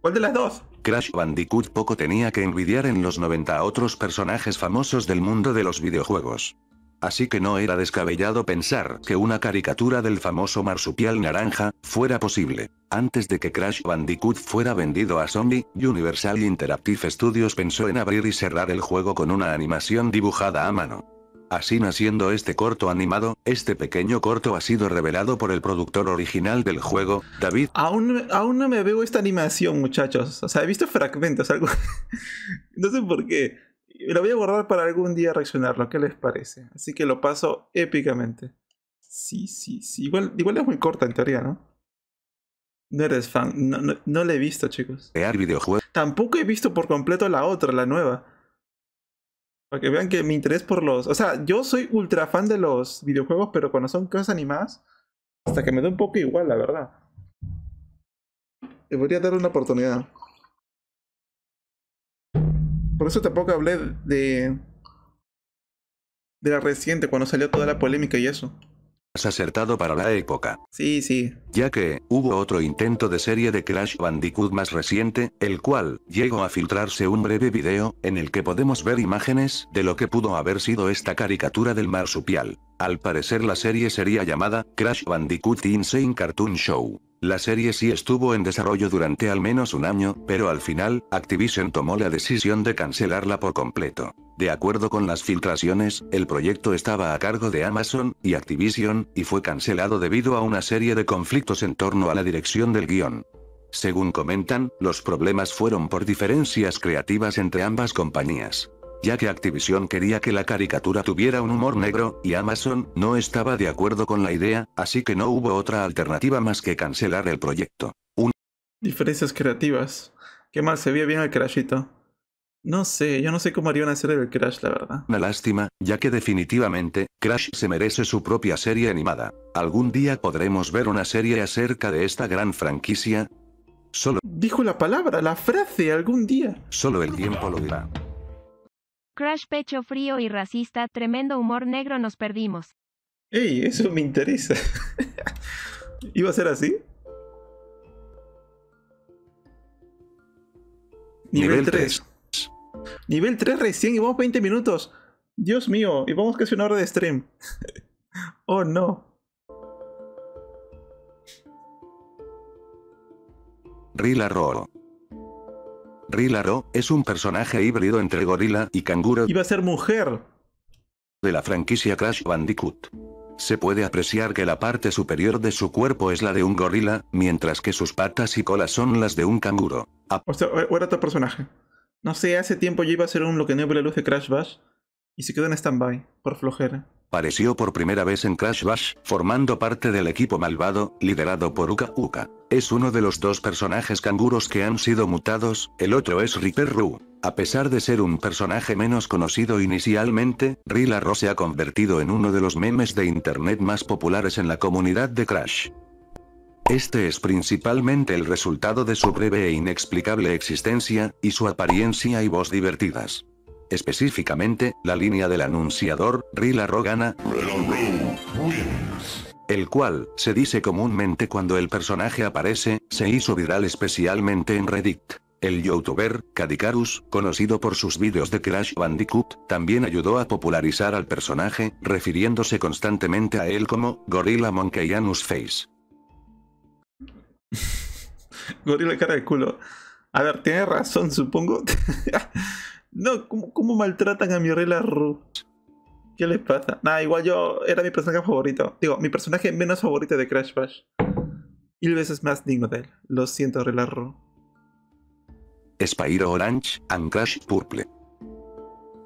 ¿Cuál de las dos? Crash Bandicoot poco tenía que envidiar en los 90 a otros personajes famosos del mundo de los videojuegos. Así que no era descabellado pensar que una caricatura del famoso marsupial naranja, fuera posible. Antes de que Crash Bandicoot fuera vendido a Sony, Universal Interactive Studios pensó en abrir y cerrar el juego con una animación dibujada a mano. Así naciendo este corto animado, este pequeño corto ha sido revelado por el productor original del juego, David. Aún, aún no me veo esta animación, muchachos. O sea, he visto fragmentos, algo. no sé por qué lo voy a guardar para algún día reaccionarlo. ¿Qué les parece? Así que lo paso épicamente. Sí, sí, sí. Igual, igual es muy corta en teoría, ¿no? No eres fan. No, no, la he visto, chicos. videojuegos. Tampoco he visto por completo la otra, la nueva. Para que vean que mi interés por los. O sea, yo soy ultra fan de los videojuegos, pero cuando son cosas animadas, hasta que me da un poco igual, la verdad. Debería dar una oportunidad. Por eso tampoco hablé de. de la reciente, cuando salió toda la polémica y eso. Has acertado para la época. Sí, sí. Ya que, hubo otro intento de serie de Crash Bandicoot más reciente, el cual, llegó a filtrarse un breve video, en el que podemos ver imágenes de lo que pudo haber sido esta caricatura del marsupial. Al parecer la serie sería llamada Crash Bandicoot Insane Cartoon Show. La serie sí estuvo en desarrollo durante al menos un año, pero al final, Activision tomó la decisión de cancelarla por completo. De acuerdo con las filtraciones, el proyecto estaba a cargo de Amazon y Activision, y fue cancelado debido a una serie de conflictos en torno a la dirección del guión. Según comentan, los problemas fueron por diferencias creativas entre ambas compañías ya que Activision quería que la caricatura tuviera un humor negro, y Amazon no estaba de acuerdo con la idea, así que no hubo otra alternativa más que cancelar el proyecto. Diferencias creativas. Qué mal, se veía bien el crashito. No sé, yo no sé cómo harían una el Crash, la verdad. Una lástima, ya que definitivamente, Crash se merece su propia serie animada. Algún día podremos ver una serie acerca de esta gran franquicia. Solo... Dijo la palabra, la frase, algún día. Solo el tiempo lo dirá. Crash pecho frío y racista, tremendo humor negro, nos perdimos. ¡Ey, eso me interesa! ¿Iba a ser así? Nivel, 3. Nivel 3 recién y vamos 20 minutos. Dios mío, y vamos casi una hora de stream. oh no. Rila roll. Rilaro, es un personaje híbrido entre gorila y canguro. Iba a ser mujer. De la franquicia Crash Bandicoot. Se puede apreciar que la parte superior de su cuerpo es la de un gorila, mientras que sus patas y colas son las de un canguro. o sea, era otro personaje. No sé, hace tiempo yo iba a ser un lo que no la luz de Crash Bash y se quedó en stand-by, por flojera. Apareció por primera vez en Crash Bash, formando parte del equipo malvado, liderado por Uka Uka. Es uno de los dos personajes canguros que han sido mutados, el otro es Ripper Roo. A pesar de ser un personaje menos conocido inicialmente, Rila Ro se ha convertido en uno de los memes de internet más populares en la comunidad de Crash. Este es principalmente el resultado de su breve e inexplicable existencia, y su apariencia y voz divertidas específicamente, la línea del anunciador, Rila Rogana, el cual, se dice comúnmente cuando el personaje aparece, se hizo viral especialmente en Reddit. El youtuber, Kadikarus, conocido por sus vídeos de Crash Bandicoot, también ayudó a popularizar al personaje, refiriéndose constantemente a él como Gorilla Monkeyanus Face. Gorila cara de culo. A ver, tiene razón, supongo. No, ¿cómo, maltratan a mi Rela Ru? ¿Qué le pasa? Nah, igual yo era mi personaje favorito. Digo, mi personaje menos favorito de Crash Bash. Mil veces más digno de él. Lo siento, Rela Ru. Spyro Orange and Crash Purple.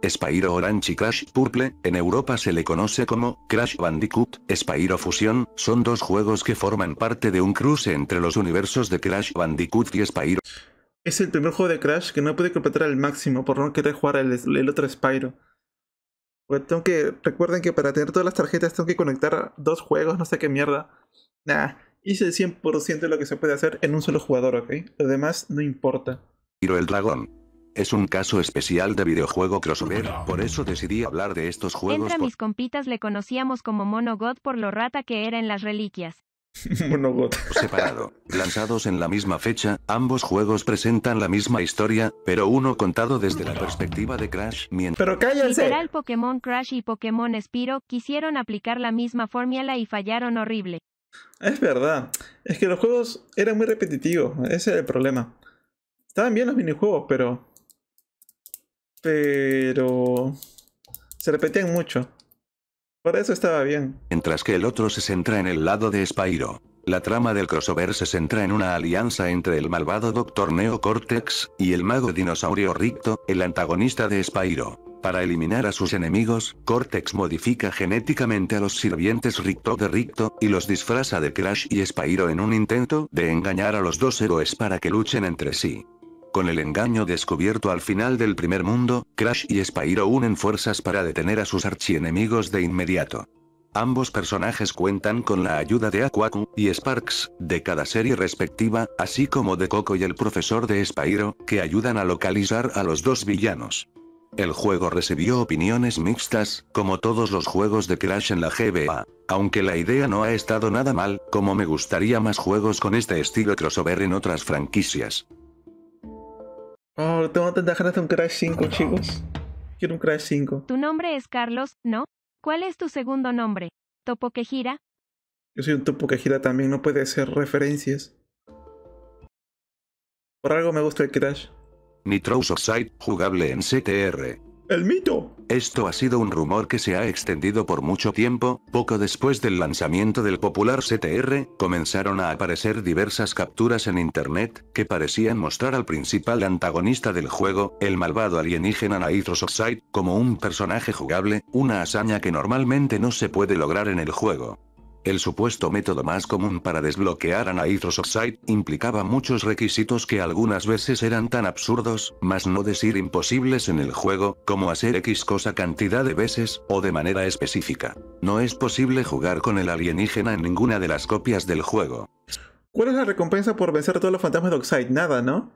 Spyro Orange y Crash Purple, en Europa se le conoce como Crash Bandicoot, Spyro Fusion, son dos juegos que forman parte de un cruce entre los universos de Crash Bandicoot y Spyro. Es el primer juego de Crash que no pude completar al máximo por no querer jugar el, otro Spyro. Porque tengo que. Recuerden que para tener todas las tarjetas tengo que conectar dos juegos, no sé qué mierda. Nah, hice el 100% de lo que se puede hacer en un solo jugador, ¿ok? Lo demás no importa. Tiro el dragón. Es un caso especial de videojuego crossover, por eso decidí hablar de estos juegos. Entre mis compitas le conocíamos como Mono por lo rata que era en las reliquias. Monogot. Separado. Lanzados en la misma fecha, ambos juegos presentan la misma historia, pero uno contado desde la perspectiva de Crash mientras... ¡Pero cállense! Literal Pokémon Crash y Pokémon Spiro quisieron aplicar la misma fórmula y fallaron horrible. Es verdad. Es que los juegos eran muy repetitivos. Ese es el problema. Estaban bien los minijuegos, pero... Pero... Se repetían mucho. Por eso estaba bien. Mientras que el otro se centra en el lado de Spyro. La trama del crossover se centra en una alianza entre el malvado Doctor Cortex y el mago dinosaurio Ricto, el antagonista de Spyro. Para eliminar a sus enemigos, Cortex modifica genéticamente a los sirvientes Ricto de Ricto, y los disfraza de Crash y Spyro en un intento de engañar a los dos héroes para que luchen entre sí. Con el engaño descubierto al final del primer mundo, Crash y Spyro unen fuerzas para detener a sus archienemigos de inmediato. Ambos personajes cuentan con la ayuda de Aquaku y Sparks, de cada serie respectiva, así como de Coco y el profesor de Spyro, que ayudan a localizar a los dos villanos. El juego recibió opiniones mixtas, como todos los juegos de Crash en la GBA. Aunque la idea no ha estado nada mal, como me gustaría más juegos con este estilo crossover en otras franquicias. Oh, tengo tantas ganas de un Crash 5, chicos. Quiero un Crash 5. Tu nombre es Carlos, ¿no? ¿Cuál es tu segundo nombre? ¿Topo que gira? Yo soy un topo que gira también, no puede ser referencias. Por algo me gusta el Crash. Nitrous Oxide, jugable en CTR. El mito. Esto ha sido un rumor que se ha extendido por mucho tiempo, poco después del lanzamiento del popular CTR, comenzaron a aparecer diversas capturas en Internet, que parecían mostrar al principal antagonista del juego, el malvado alienígena Nitros Oxide, como un personaje jugable, una hazaña que normalmente no se puede lograr en el juego. El supuesto método más común para desbloquear a Oxide implicaba muchos requisitos que algunas veces eran tan absurdos, más no decir imposibles en el juego, como hacer X cosa cantidad de veces, o de manera específica. No es posible jugar con el alienígena en ninguna de las copias del juego. ¿Cuál es la recompensa por vencer a todos los fantasmas de Oxide? Nada, ¿no?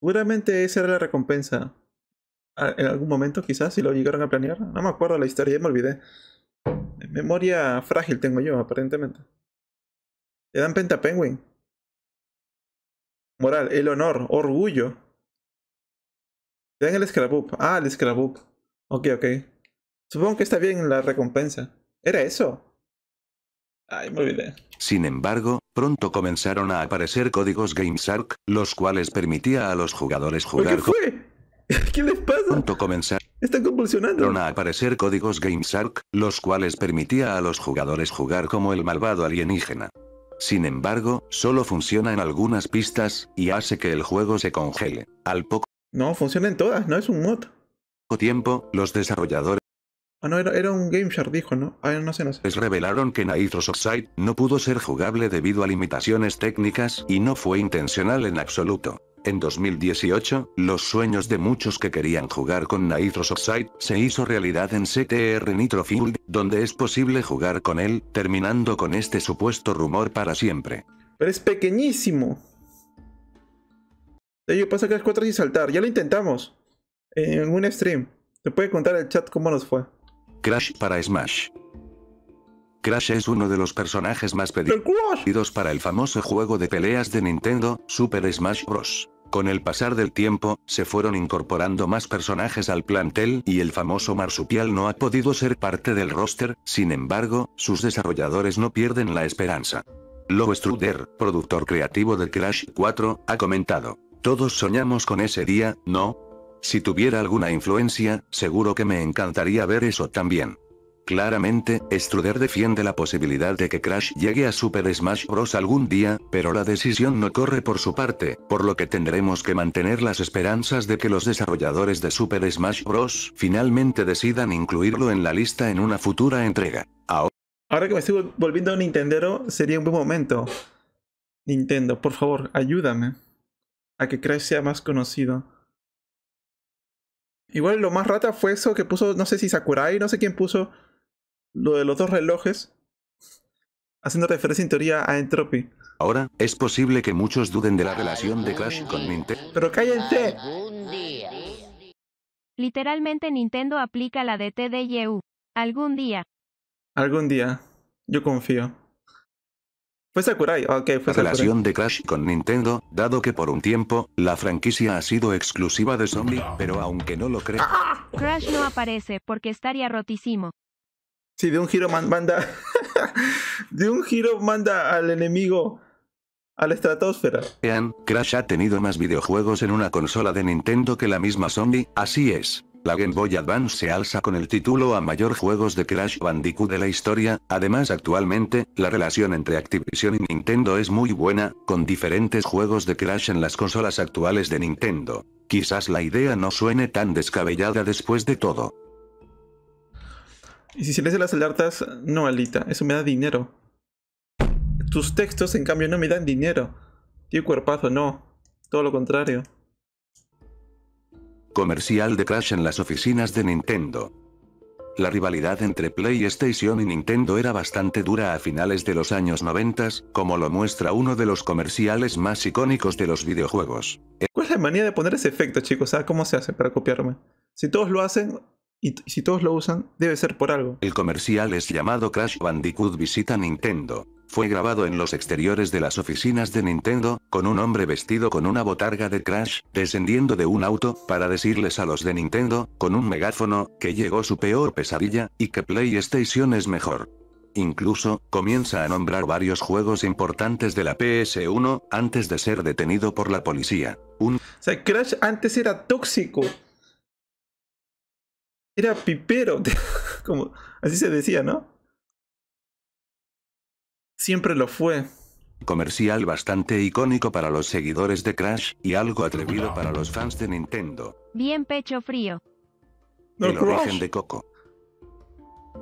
Seguramente esa era la recompensa. En algún momento, quizás, si lo llegaron a planear. No me acuerdo la historia, ya me olvidé. Memoria frágil tengo yo, aparentemente. Le dan Penguin? Moral, el honor, orgullo. Le dan el Scraboop. Ah, el scrapbook. Ok, ok. Supongo que está bien la recompensa. ¿Era eso? Ay, me olvidé. Sin embargo, pronto comenzaron a aparecer códigos GamesArk, los cuales permitía a los jugadores jugar. ¿Qué fue? ¿Qué les pasa? Pronto comenzar. Están convulsionando. a aparecer códigos GameShark, los cuales permitía a los jugadores jugar como el malvado alienígena. Sin embargo, solo funciona en algunas pistas, y hace que el juego se congele. Al poco... No, funciona en todas, no es un mod. tiempo, los desarrolladores... Ah, no, era, un GameShark, dijo, ¿no? Ah, no sé, no sé. Les revelaron que Nitro Oxide no pudo ser jugable debido a limitaciones técnicas y no fue intencional en absoluto. En 2018, los sueños de muchos que querían jugar con Nitro Oxide se hizo realidad en CTR Nitro Field, donde es posible jugar con él, terminando con este supuesto rumor para siempre. Pero es pequeñísimo. ello pasa que las 4 y saltar, ya lo intentamos. En un stream. Te puede contar el chat cómo nos fue. Crash para Smash. Crash es uno de los personajes más pedidos para el famoso juego de peleas de Nintendo, Super Smash Bros. Con el pasar del tiempo, se fueron incorporando más personajes al plantel y el famoso marsupial no ha podido ser parte del roster, sin embargo, sus desarrolladores no pierden la esperanza. Lobo Struder, productor creativo de Crash 4, ha comentado. Todos soñamos con ese día, ¿no? Si tuviera alguna influencia, seguro que me encantaría ver eso también. Claramente, Struder defiende la posibilidad de que Crash llegue a Super Smash Bros. algún día, pero la decisión no corre por su parte, por lo que tendremos que mantener las esperanzas de que los desarrolladores de Super Smash Bros. finalmente decidan incluirlo en la lista en una futura entrega. Ahora, que me estoy volviendo a Nintendero, sería un buen momento. Nintendo, por favor, ayúdame a que Crash sea más conocido. Igual lo más rata fue eso que puso, no sé si Sakurai, no sé quién puso lo de los dos relojes, haciendo referencia en teoría a Entropy. Ahora, es posible que muchos duden de la relación de Crash con Nintendo. ¡Pero cállense! Literalmente Nintendo aplica la de EU. Algún día. Algún día. Yo confío. Fue Sakurai, ok, fue La relación de Crash con Nintendo, dado que por un tiempo, la franquicia ha sido exclusiva de Sony, pero aunque no lo crea... Crash no aparece porque estaría rotísimo. Si de un giro manda. de un giro manda al enemigo a la estratosfera. Crash ha tenido más videojuegos en una consola de Nintendo que la misma Zombie. así es. La Game Boy Advance se alza con el título a mayor juegos de Crash Bandicoot de la historia, además actualmente, la relación entre Activision y Nintendo es muy buena, con diferentes juegos de Crash en las consolas actuales de Nintendo. Quizás la idea no suene tan descabellada después de todo. Y si lees las alertas, no, Alita, eso me da dinero. Tus textos, en cambio, no me dan dinero. Tío cuerpazo, no. Todo lo contrario. Comercial de Crash en las oficinas de Nintendo. La rivalidad entre PlayStation y Nintendo era bastante dura a finales de los años 90, como lo muestra uno de los comerciales más icónicos de los videojuegos. ¿Cuál es la manía de poner ese efecto, chicos? ¿Sabes ah, ¿Cómo se hace para copiarme? Si todos lo hacen, y, si todos lo usan, debe ser por algo. El comercial es llamado Crash Bandicoot Visita Nintendo. Fue grabado en los exteriores de las oficinas de Nintendo, con un hombre vestido con una botarga de Crash, descendiendo de un auto, para decirles a los de Nintendo, con un megáfono, que llegó su peor pesadilla, y que PlayStation es mejor. Incluso, comienza a nombrar varios juegos importantes de la PS1, antes de ser detenido por la policía. Un... O sea, Crash antes era tóxico. Era pipero, como así se decía, ¿no? Siempre lo fue. Comercial bastante icónico para los seguidores de Crash y algo atrevido para los fans de Nintendo. Bien pecho frío. El origen de Coco.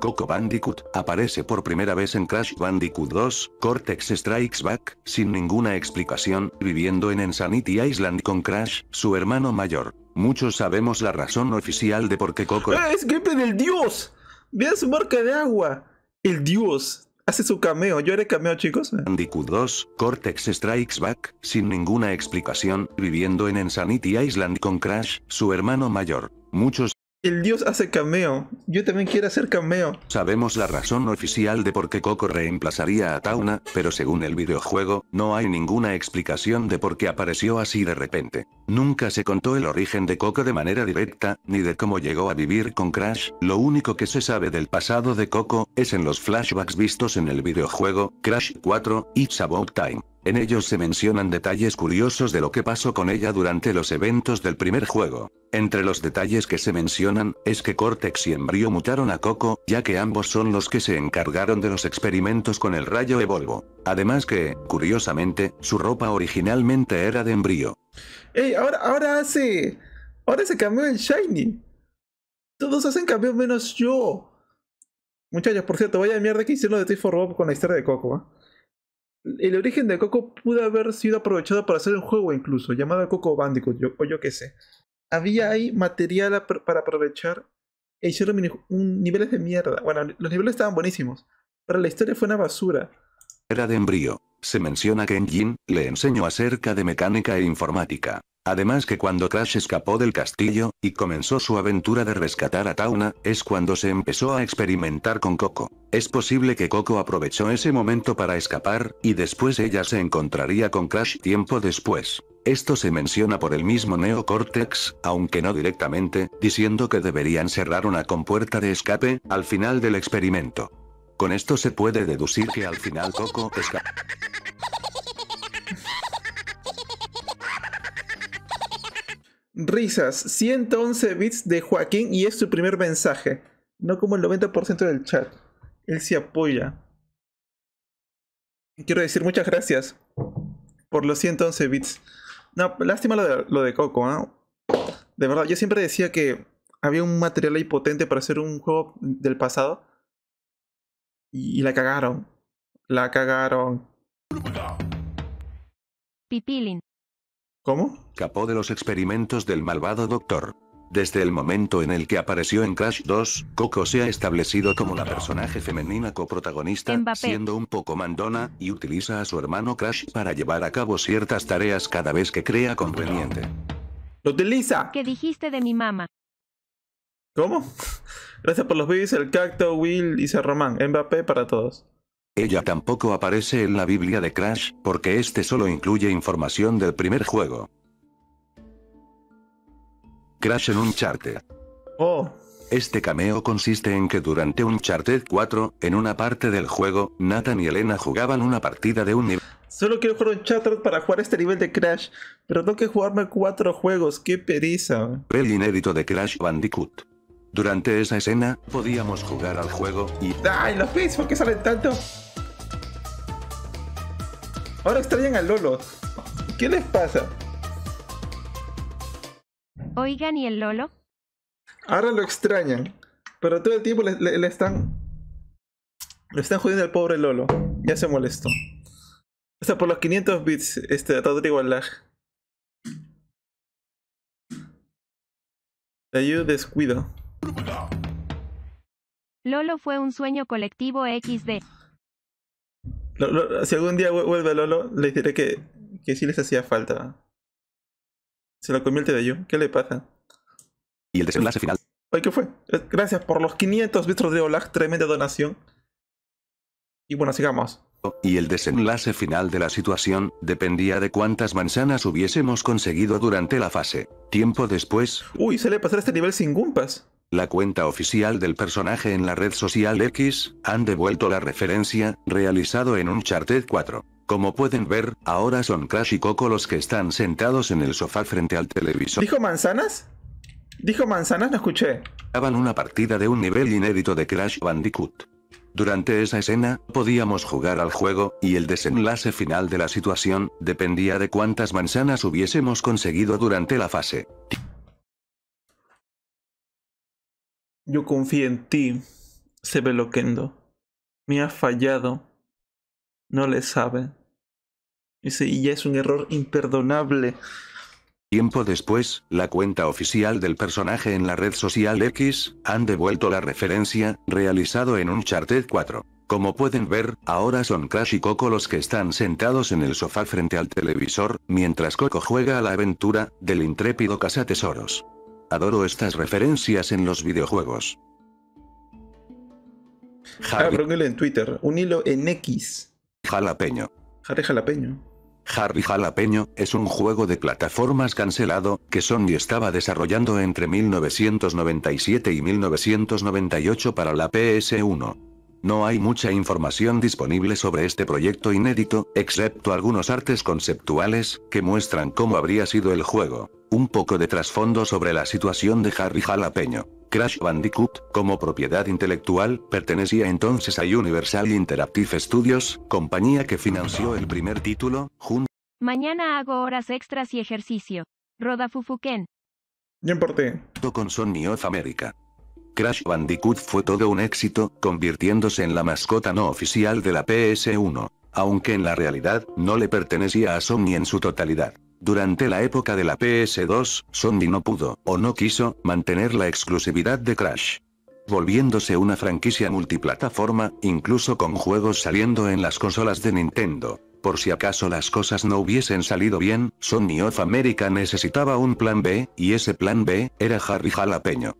Coco Bandicoot aparece por primera vez en Crash Bandicoot 2, Cortex Strikes Back, sin ninguna explicación, viviendo en Insanity Island con Crash, su hermano mayor. Muchos sabemos la razón oficial de por qué Coco... ¡Ah, ¡Es gripe del dios! Vea su marca de agua! El dios hace su cameo. Yo haré cameo, chicos. Bandicoot 2, Cortex Strikes Back, sin ninguna explicación, viviendo en Insanity Island con Crash, su hermano mayor. Muchos el dios hace cameo. Yo también quiero hacer cameo. Sabemos la razón oficial de por qué Coco reemplazaría a Tauna, pero según el videojuego, no hay ninguna explicación de por qué apareció así de repente. Nunca se contó el origen de Coco de manera directa, ni de cómo llegó a vivir con Crash. Lo único que se sabe del pasado de Coco, es en los flashbacks vistos en el videojuego, Crash 4, It's About Time. En ellos se mencionan detalles curiosos de lo que pasó con ella durante los eventos del primer juego. Entre los detalles que se mencionan, es que Cortex y Embryo mutaron a Coco, ya que ambos son los que se encargaron de los experimentos con el rayo Evolvo. Además que, curiosamente, su ropa originalmente era de Embryo. ¡Ey! Ahora, ahora hace... Ahora se cambió el Shiny. Todos hacen cambio menos yo. Muchachos, por cierto, vaya mierda que hicieron de t con la historia de Coco, ¿eh? el origen de Coco pudo haber sido aprovechado para hacer un juego incluso, llamado Coco Bandicoot, yo, o yo qué sé. Había ahí material para aprovechar e hicieron un, niveles de mierda. Bueno, los niveles estaban buenísimos, pero la historia fue una basura. Era de embrión. Se menciona que en Jin le enseñó acerca de mecánica e informática. Además que cuando Crash escapó del castillo, y comenzó su aventura de rescatar a Tauna, es cuando se empezó a experimentar con Coco. Es posible que Coco aprovechó ese momento para escapar, y después ella se encontraría con Crash tiempo después. Esto se menciona por el mismo Cortex, aunque no directamente, diciendo que deberían cerrar una compuerta de escape, al final del experimento. Con esto se puede deducir que al final Coco escapó. risas, 111 bits de Joaquín y es su primer mensaje. No como el 90% del chat. Él se apoya. Quiero decir muchas gracias por los 111 bits. No, lástima lo de, lo de Coco, ¿no? De verdad, yo siempre decía que había un material ahí potente para hacer un juego del pasado. Y, y la cagaron. La cagaron. Pipilin. ¿Cómo? Capó de los experimentos del malvado doctor. Desde el momento en el que apareció en Crash 2, Coco se ha establecido como la personaje femenina coprotagonista, siendo un poco mandona, y utiliza a su hermano Crash para llevar a cabo ciertas tareas cada vez que crea conveniente. ¡Lo utiliza! ¿Qué dijiste de mi mamá? ¿Cómo? Gracias por los vídeos, el cacto, Will y Román. Mbappé para todos. Ella tampoco aparece en la Biblia de Crash, porque este solo incluye información del primer juego. Crash en un charter. Oh. Este cameo consiste en que durante un Charter 4, en una parte del juego, Nathan y Elena jugaban una partida de un nivel. Solo quiero jugar un Charter para jugar este nivel de Crash, pero tengo que jugarme cuatro juegos, qué pereza. El inédito de Crash Bandicoot. Durante esa escena, podíamos jugar al juego y... ¡Ay, los Facebook que salen tanto! Ahora extrañan al Lolo. ¿Qué les pasa? Oigan, ¿y el Lolo? Ahora lo extrañan. Pero todo el tiempo le, están. Le están jodiendo al pobre Lolo. Ya se molestó. Hasta por los 500 bits, este Rodrigo Alag. Te descuido. Lolo fue un sueño colectivo XD si algún día vuelve Lolo, le diré que, que sí les hacía falta. Se lo convierte de yo. ¿Qué le pasa? Y el desenlace final. Ay, ¿qué fue? Eh, gracias por los 500 vistos de Olag, tremenda donación. Y bueno, sigamos. Y el desenlace final de la situación dependía de cuántas manzanas hubiésemos conseguido durante la fase. Tiempo después. Uy, se le pasará este nivel sin gumpas. La cuenta oficial del personaje en la red social X, han devuelto la referencia, realizado en un Charted 4. Como pueden ver, ahora son Crash y Coco los que están sentados en el sofá frente al televisor. ¿Dijo manzanas? ¿Dijo manzanas? No escuché. Daban una partida de un nivel inédito de Crash Bandicoot. Durante esa escena, podíamos jugar al juego, y el desenlace final de la situación, dependía de cuántas manzanas hubiésemos conseguido durante la fase. Yo confío en ti, se ve loquendo, Me ha fallado. No le sabe. Ese y ya es un error imperdonable. Tiempo después, la cuenta oficial del personaje en la red social X, han devuelto la referencia, realizado en un Uncharted 4. Como pueden ver, ahora son Crash y Coco los que están sentados en el sofá frente al televisor, mientras Coco juega a la aventura, del intrépido Tesoros. Adoro estas referencias en los videojuegos. Ah, Harry. en Twitter. Un hilo en X. Jalapeño. Harry Jalapeño. Harry Jalapeño es un juego de plataformas cancelado que Sony estaba desarrollando entre 1997 y 1998 para la PS1. No hay mucha información disponible sobre este proyecto inédito, excepto algunos artes conceptuales, que muestran cómo habría sido el juego. Un poco de trasfondo sobre la situación de Harry Jalapeño. Crash Bandicoot, como propiedad intelectual, pertenecía entonces a Universal Interactive Studios, compañía que financió el primer título, junto Mañana hago horas extras y ejercicio. Roda Fufuken. No Con Sony of America. Crash Bandicoot fue todo un éxito, convirtiéndose en la mascota no oficial de la PS1, aunque en la realidad, no le pertenecía a Sony en su totalidad. Durante la época de la PS2, Sony no pudo, o no quiso, mantener la exclusividad de Crash volviéndose una franquicia multiplataforma, incluso con juegos saliendo en las consolas de Nintendo. Por si acaso las cosas no hubiesen salido bien, Sony of America necesitaba un plan B, y ese plan B, era Harry Jalapeño.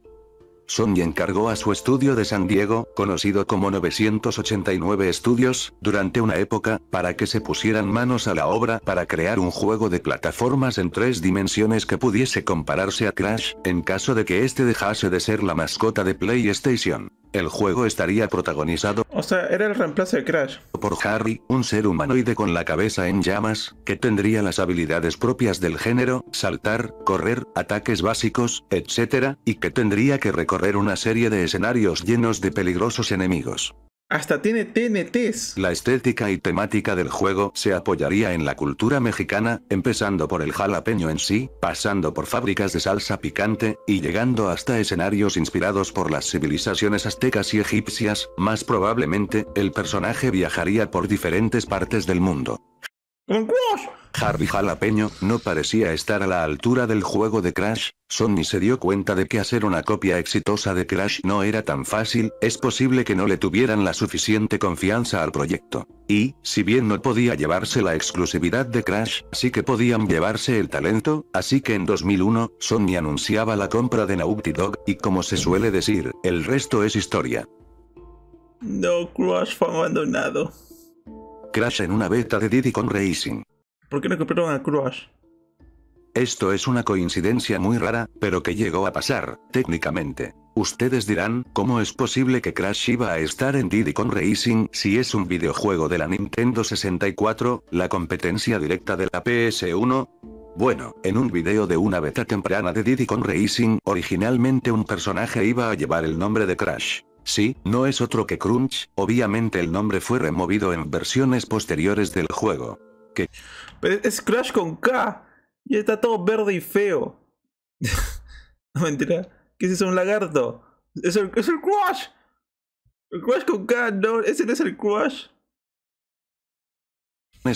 Sony encargó a su estudio de San Diego, conocido como 989 Studios, durante una época, para que se pusieran manos a la obra para crear un juego de plataformas en tres dimensiones que pudiese compararse a Crash, en caso de que este dejase de ser la mascota de PlayStation. El juego estaría protagonizado. O sea, era el reemplazo de Crash. Por Harry, un ser humanoide con la cabeza en llamas, que tendría las habilidades propias del género, saltar, correr, ataques básicos, etc., y que tendría que recorrer una serie de escenarios llenos de peligrosos enemigos. Hasta tiene TNTs. La estética y temática del juego se apoyaría en la cultura mexicana, empezando por el jalapeño en sí, pasando por fábricas de salsa picante, y llegando hasta escenarios inspirados por las civilizaciones aztecas y egipcias, más probablemente, el personaje viajaría por diferentes partes del mundo. Harry Jalapeño, no parecía estar a la altura del juego de Crash, Sony se dio cuenta de que hacer una copia exitosa de Crash no era tan fácil, es posible que no le tuvieran la suficiente confianza al proyecto. Y, si bien no podía llevarse la exclusividad de Crash, sí que podían llevarse el talento, así que en 2001, Sony anunciaba la compra de Naughty Dog, y como se suele decir, el resto es historia. No, Crash fue abandonado. Crash en una beta de Diddy Con Racing. ¿Por qué no compraron a Crush? Esto es una coincidencia muy rara, pero que llegó a pasar, técnicamente. Ustedes dirán, ¿cómo es posible que Crash iba a estar en Diddy Kong Racing si es un videojuego de la Nintendo 64, la competencia directa de la PS1? Bueno, en un video de una beta temprana de Diddy Kong Racing, originalmente un personaje iba a llevar el nombre de Crash. Sí, no es otro que Crunch, obviamente el nombre fue removido en versiones posteriores del juego. ¿Qué? Pero es Crash con K. Y está todo verde y feo. no mentira. ¿Qué es eso? Un lagarto. Es el, es el Crash. El Crash con K, no. Ese no es el Crash.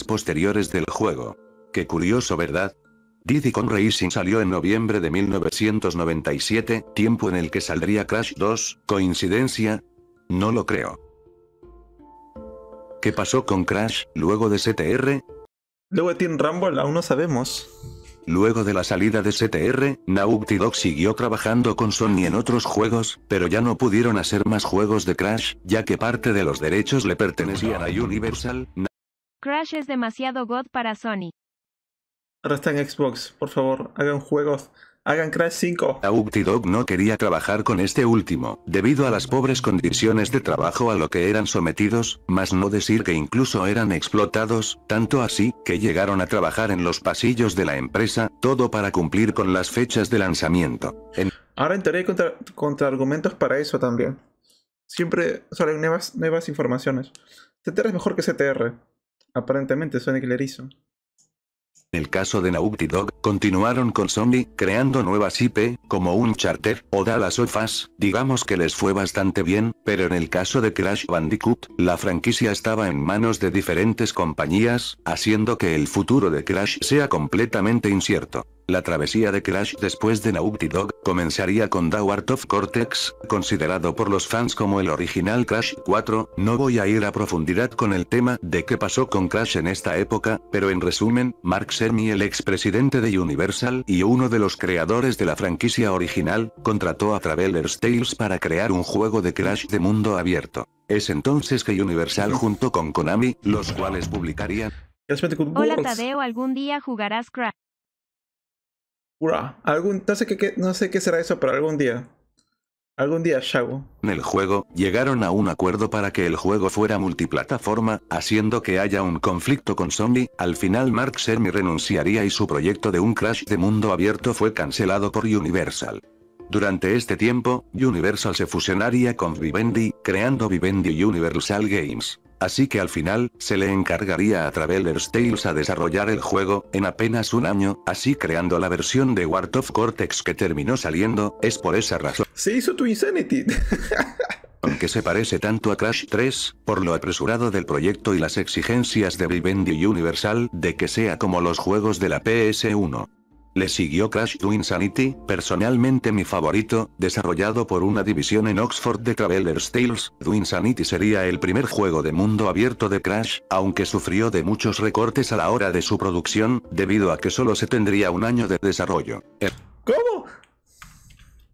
Posteriores del juego. Qué curioso, ¿verdad? Diddy con Racing salió en noviembre de 1997, tiempo en el que saldría Crash 2, ¿coincidencia? No lo creo. ¿Qué pasó con Crash, luego de CTR? Luego de Team Rumble aún no sabemos. Luego de la salida de CTR, Naughty Dog siguió trabajando con Sony en otros juegos, pero ya no pudieron hacer más juegos de Crash, ya que parte de los derechos le pertenecían a Universal. Crash es demasiado god para Sony. Ahora en Xbox, por favor, hagan juegos hagan Crash 5. a Dog no quería trabajar con este último, debido a las pobres condiciones de trabajo a lo que eran sometidos, más no decir que incluso eran explotados, tanto así, que llegaron a trabajar en los pasillos de la empresa, todo para cumplir con las fechas de lanzamiento. En... Ahora entraré contra, contra argumentos para eso también. Siempre salen nuevas, nuevas informaciones. CTR es mejor que CTR. Aparentemente, Sonic le hizo. En el caso de Naughty Dog, continuaron con Sony, creando nuevas IP, como un charter, o Dallas Ofas. digamos que les fue bastante bien, pero en el caso de Crash Bandicoot, la franquicia estaba en manos de diferentes compañías, haciendo que el futuro de Crash sea completamente incierto. La travesía de Crash después de Naughty Dog comenzaría con Art of Cortex, considerado por los fans como el original Crash 4. No voy a ir a profundidad con el tema de qué pasó con Crash en esta época, pero en resumen, Mark Sermi, el expresidente de Universal y uno de los creadores de la franquicia original, contrató a Traveler's Tales para crear un juego de Crash de mundo abierto. Es entonces que Universal junto con Konami, los cuales publicarían. Hola Tadeo, algún día jugarás Crash. Algún, no, sé qué, será eso, pero algún día. Algún día, Shago. En el juego, llegaron a un acuerdo para que el juego fuera multiplataforma, haciendo que haya un conflicto con Sony. Al final, Mark Sermi renunciaría y su proyecto de un Crash de mundo abierto fue cancelado por Universal. Durante este tiempo, Universal se fusionaría con Vivendi, creando Vivendi Universal Games. Así que al final, se le encargaría a Traveler's Tales a desarrollar el juego, en apenas un año, así creando la versión de War of Cortex que terminó saliendo, es por esa razón. Se hizo tu Insanity. Aunque se parece tanto a Crash 3, por lo apresurado del proyecto y las exigencias de Vivendi Universal de que sea como los juegos de la PS1. Le siguió Crash to personalmente mi favorito, desarrollado por una división en Oxford de Traveler's Tales, Do sería el primer juego de mundo abierto de Crash, aunque sufrió de muchos recortes a la hora de su producción, debido a que solo se tendría un año de desarrollo. ¿Cómo?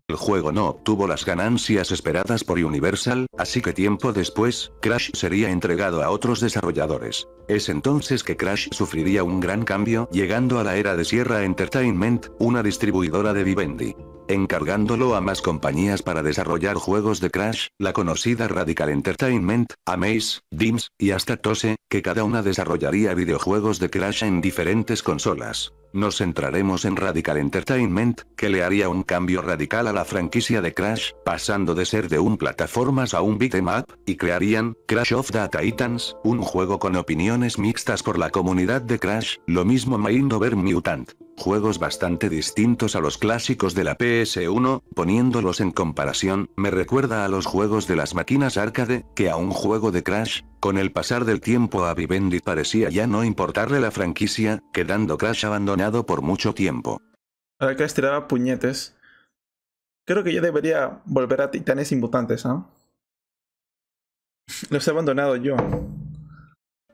El juego no obtuvo las ganancias esperadas por Universal, así que tiempo después, Crash sería entregado a otros desarrolladores. Es entonces que Crash sufriría un gran cambio, llegando a la era de Sierra Entertainment, una distribuidora de Vivendi. Encargándolo a más compañías para desarrollar juegos de Crash, la conocida Radical Entertainment, Amaze, Dims, y hasta Tose, que cada una desarrollaría videojuegos de Crash en diferentes consolas. Nos centraremos en Radical Entertainment, que le haría un cambio radical a la franquicia de Crash, pasando de ser de un plataformas a un 'em up, y crearían, Crash of the Titans, un juego con opiniones mixtas por la comunidad de Crash, lo mismo Mind Over Mutant. Juegos bastante distintos a los clásicos de la PS1, poniéndolos en comparación, me recuerda a los juegos de las máquinas arcade, que a un juego de Crash, con el pasar del tiempo a Vivendi parecía ya no importarle la franquicia, quedando Crash abandonado por mucho tiempo. Ahora Crash puñetes. Creo que yo debería volver a Titanes ¿ah? Los he abandonado yo.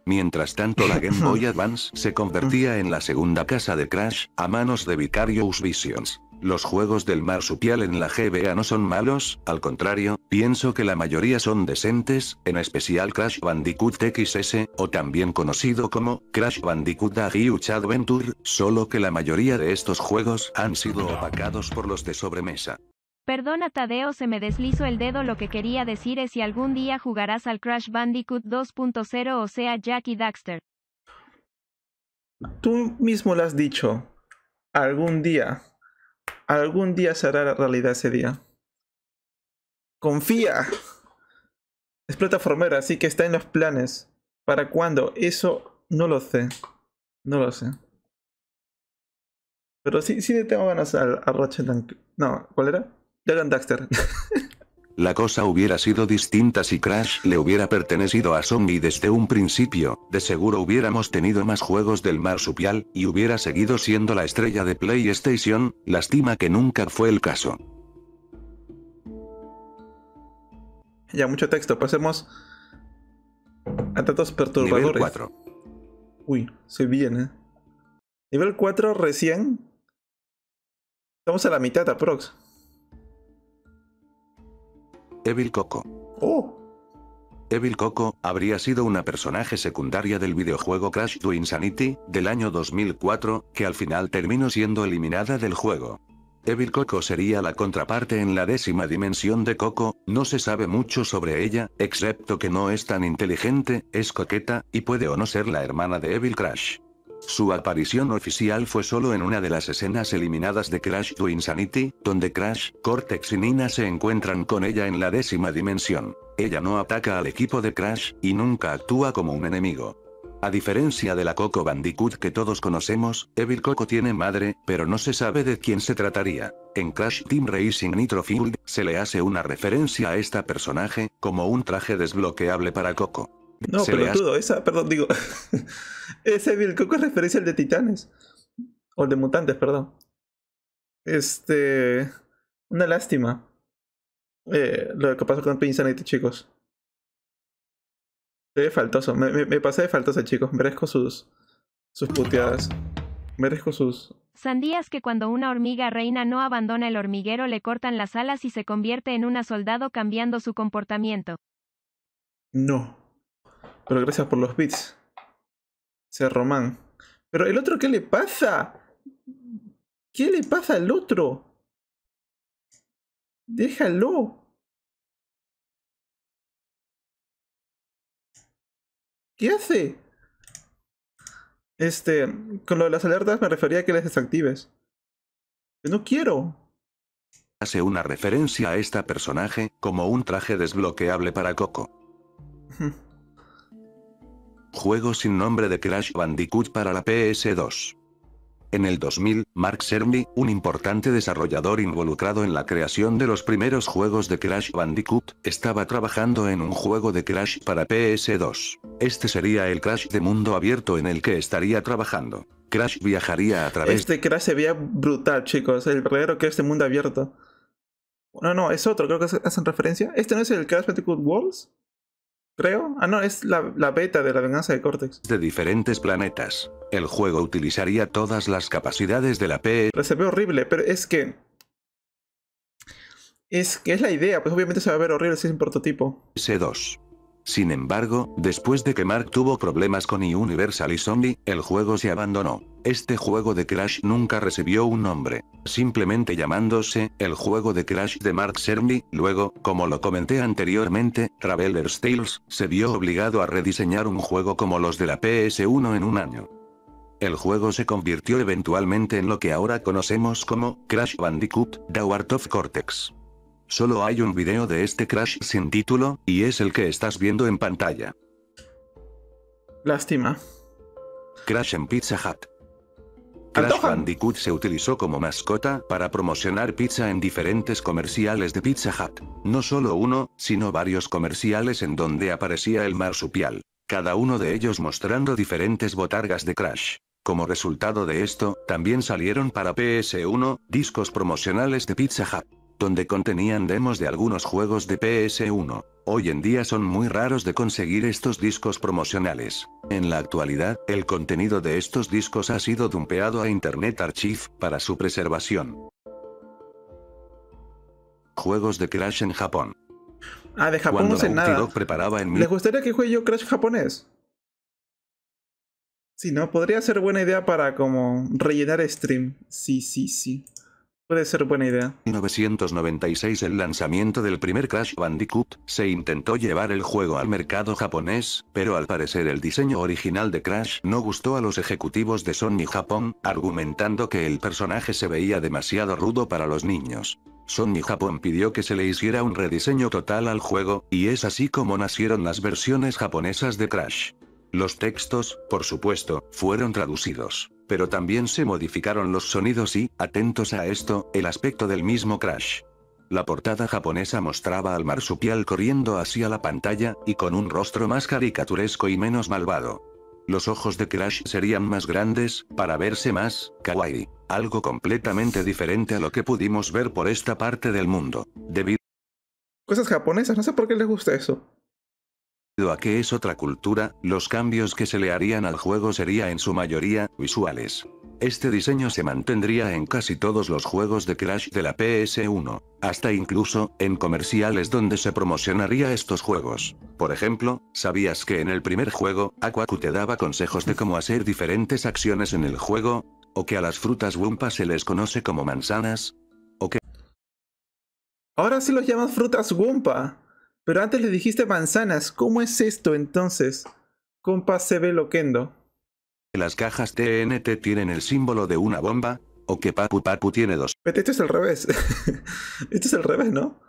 Mientras tanto, la Game Boy Advance se convertía en la segunda casa de Crash, a manos de Vicarious Visions. Los juegos del marsupial en la GBA no son malos, al contrario, pienso que la mayoría son decentes, en especial Crash Bandicoot XS, o también conocido como Crash Bandicoot Huge Adventure, solo que la mayoría de estos juegos han sido opacados por los de sobremesa. Perdona Tadeo, se me deslizo el dedo. Lo que quería decir es si algún día jugarás al Crash Bandicoot 2.0, o sea, Jackie Daxter. Tú mismo lo has dicho. Algún día. Algún día se hará realidad ese día. Confía. Es plataformera, así que está en los planes. ¿Para cuándo? Eso no lo sé. No lo sé. Pero sí, sí le tengo ganas al, a Ratchet No, ¿cuál era? Dragon Daxter. La cosa hubiera sido distinta si Crash le hubiera pertenecido a Zombie desde un principio, de seguro hubiéramos tenido más juegos del marsupial, y hubiera seguido siendo la estrella de PlayStation, lástima que nunca fue el caso. Ya mucho texto, pasemos a datos perturbadores. Nivel 4. Uy, se viene. ¿eh? Nivel 4 recién. Estamos a la mitad, aprox. Evil Coco. ¡Oh! Evil Coco habría sido una personaje secundaria del videojuego Crash to Insanity, del año 2004, que al final terminó siendo eliminada del juego. Evil Coco sería la contraparte en la décima dimensión de Coco, no se sabe mucho sobre ella, excepto que no es tan inteligente, es coqueta, y puede o no ser la hermana de Evil Crash. Su aparición oficial fue solo en una de las escenas eliminadas de Crash to Insanity, donde Crash, Cortex y Nina se encuentran con ella en la décima dimensión. Ella no ataca al equipo de Crash, y nunca actúa como un enemigo. A diferencia de la Coco Bandicoot que todos conocemos, Evil Coco tiene madre, pero no se sabe de quién se trataría. En Crash Team Racing Nitro Field, se le hace una referencia a esta personaje, como un traje desbloqueable para Coco. No, pero todo esa, perdón, digo. ese Bill Coco es referencia al de Titanes. O el de Mutantes, perdón. Este. Una lástima. Eh, lo que pasó con Pinsanite, chicos. faltoso. Me, me, pasé de faltoso, chicos. Merezco sus. sus puteadas. Merezco sus. Sandías que cuando una hormiga reina no abandona el hormiguero le cortan las alas y se convierte en una soldado cambiando su comportamiento. No. Pero gracias por los bits. Ser Román. Pero el otro, ¿qué le pasa? ¿Qué le pasa al otro? Déjalo. ¿Qué hace? Este, con lo de las alertas me refería a que las desactives. no quiero. Hace una referencia a esta personaje como un traje desbloqueable para Coco. Juego sin nombre de Crash Bandicoot para la PS2. En el 2000, Mark Sermi, un importante desarrollador involucrado en la creación de los primeros juegos de Crash Bandicoot, estaba trabajando en un juego de Crash para PS2. Este sería el Crash de mundo abierto en el que estaría trabajando. Crash viajaría a través... Este Crash se veía brutal, chicos. El verdadero que de mundo abierto. No, no, es otro. Creo que hacen referencia. ¿Este no es el Crash Bandicoot Worlds? Creo. Ah, no, es la, la beta de la venganza de Cortex. De diferentes planetas. El juego utilizaría todas las capacidades de la P. Pero se ve horrible, pero es que. Es que es la idea, pues obviamente se va a ver horrible si es un prototipo. c 2 sin embargo, después de que Mark tuvo problemas con e! Universal y Sony, el juego se abandonó. Este juego de Crash nunca recibió un nombre, simplemente llamándose, el juego de Crash de Mark Cerny, luego, como lo comenté anteriormente, Traveler's Tales, se vio obligado a rediseñar un juego como los de la PS1 en un año. El juego se convirtió eventualmente en lo que ahora conocemos como, Crash Bandicoot, The of Cortex. Solo hay un video de este crash sin título, y es el que estás viendo en pantalla. Lástima. Crash en Pizza Hut. Crash Bandicoot se utilizó como mascota para promocionar pizza en diferentes comerciales de Pizza Hut. No solo uno, sino varios comerciales en donde aparecía el marsupial. Cada uno de ellos mostrando diferentes botargas de Crash. Como resultado de esto, también salieron para PS1, discos promocionales de Pizza Hut donde contenían demos de algunos juegos de PS1. Hoy en día son muy raros de conseguir estos discos promocionales. En la actualidad, el contenido de estos discos ha sido dumpeado a Internet Archive, para su preservación. Juegos de Crash en Japón. Ah, de Japón no sé nada. Preparaba ¿Les gustaría que juegue yo Crash japonés? Sí, ¿no? Podría ser buena idea para como rellenar stream. Sí, sí, sí. Puede ser buena idea. 1996 El lanzamiento del primer Crash Bandicoot, se intentó llevar el juego al mercado japonés, pero al parecer el diseño original de Crash no gustó a los ejecutivos de Sony Japón, argumentando que el personaje se veía demasiado rudo para los niños. Sony Japón pidió que se le hiciera un rediseño total al juego, y es así como nacieron las versiones japonesas de Crash. Los textos, por supuesto, fueron traducidos. Pero también se modificaron los sonidos y, atentos a esto, el aspecto del mismo Crash. La portada japonesa mostraba al marsupial corriendo hacia la pantalla, y con un rostro más caricaturesco y menos malvado. Los ojos de Crash serían más grandes, para verse más, kawaii. Algo completamente diferente a lo que pudimos ver por esta parte del mundo. Debido Cosas japonesas, no sé por qué les gusta eso a que es otra cultura, los cambios que se le harían al juego sería en su mayoría, visuales. Este diseño se mantendría en casi todos los juegos de Crash de la PS1, hasta incluso, en comerciales donde se promocionaría estos juegos. Por ejemplo, ¿sabías que en el primer juego, Aquaku te daba consejos de cómo hacer diferentes acciones en el juego? ¿O que a las frutas Wumpa se les conoce como manzanas? ¿O que... Ahora sí los llamas frutas Wumpa. Pero antes le dijiste manzanas, ¿cómo es esto entonces? Compa se ve loquendo. Las cajas TNT tienen el símbolo de una bomba, o que Papu Papu tiene dos. Vete, esto es al revés. esto es al revés, ¿no?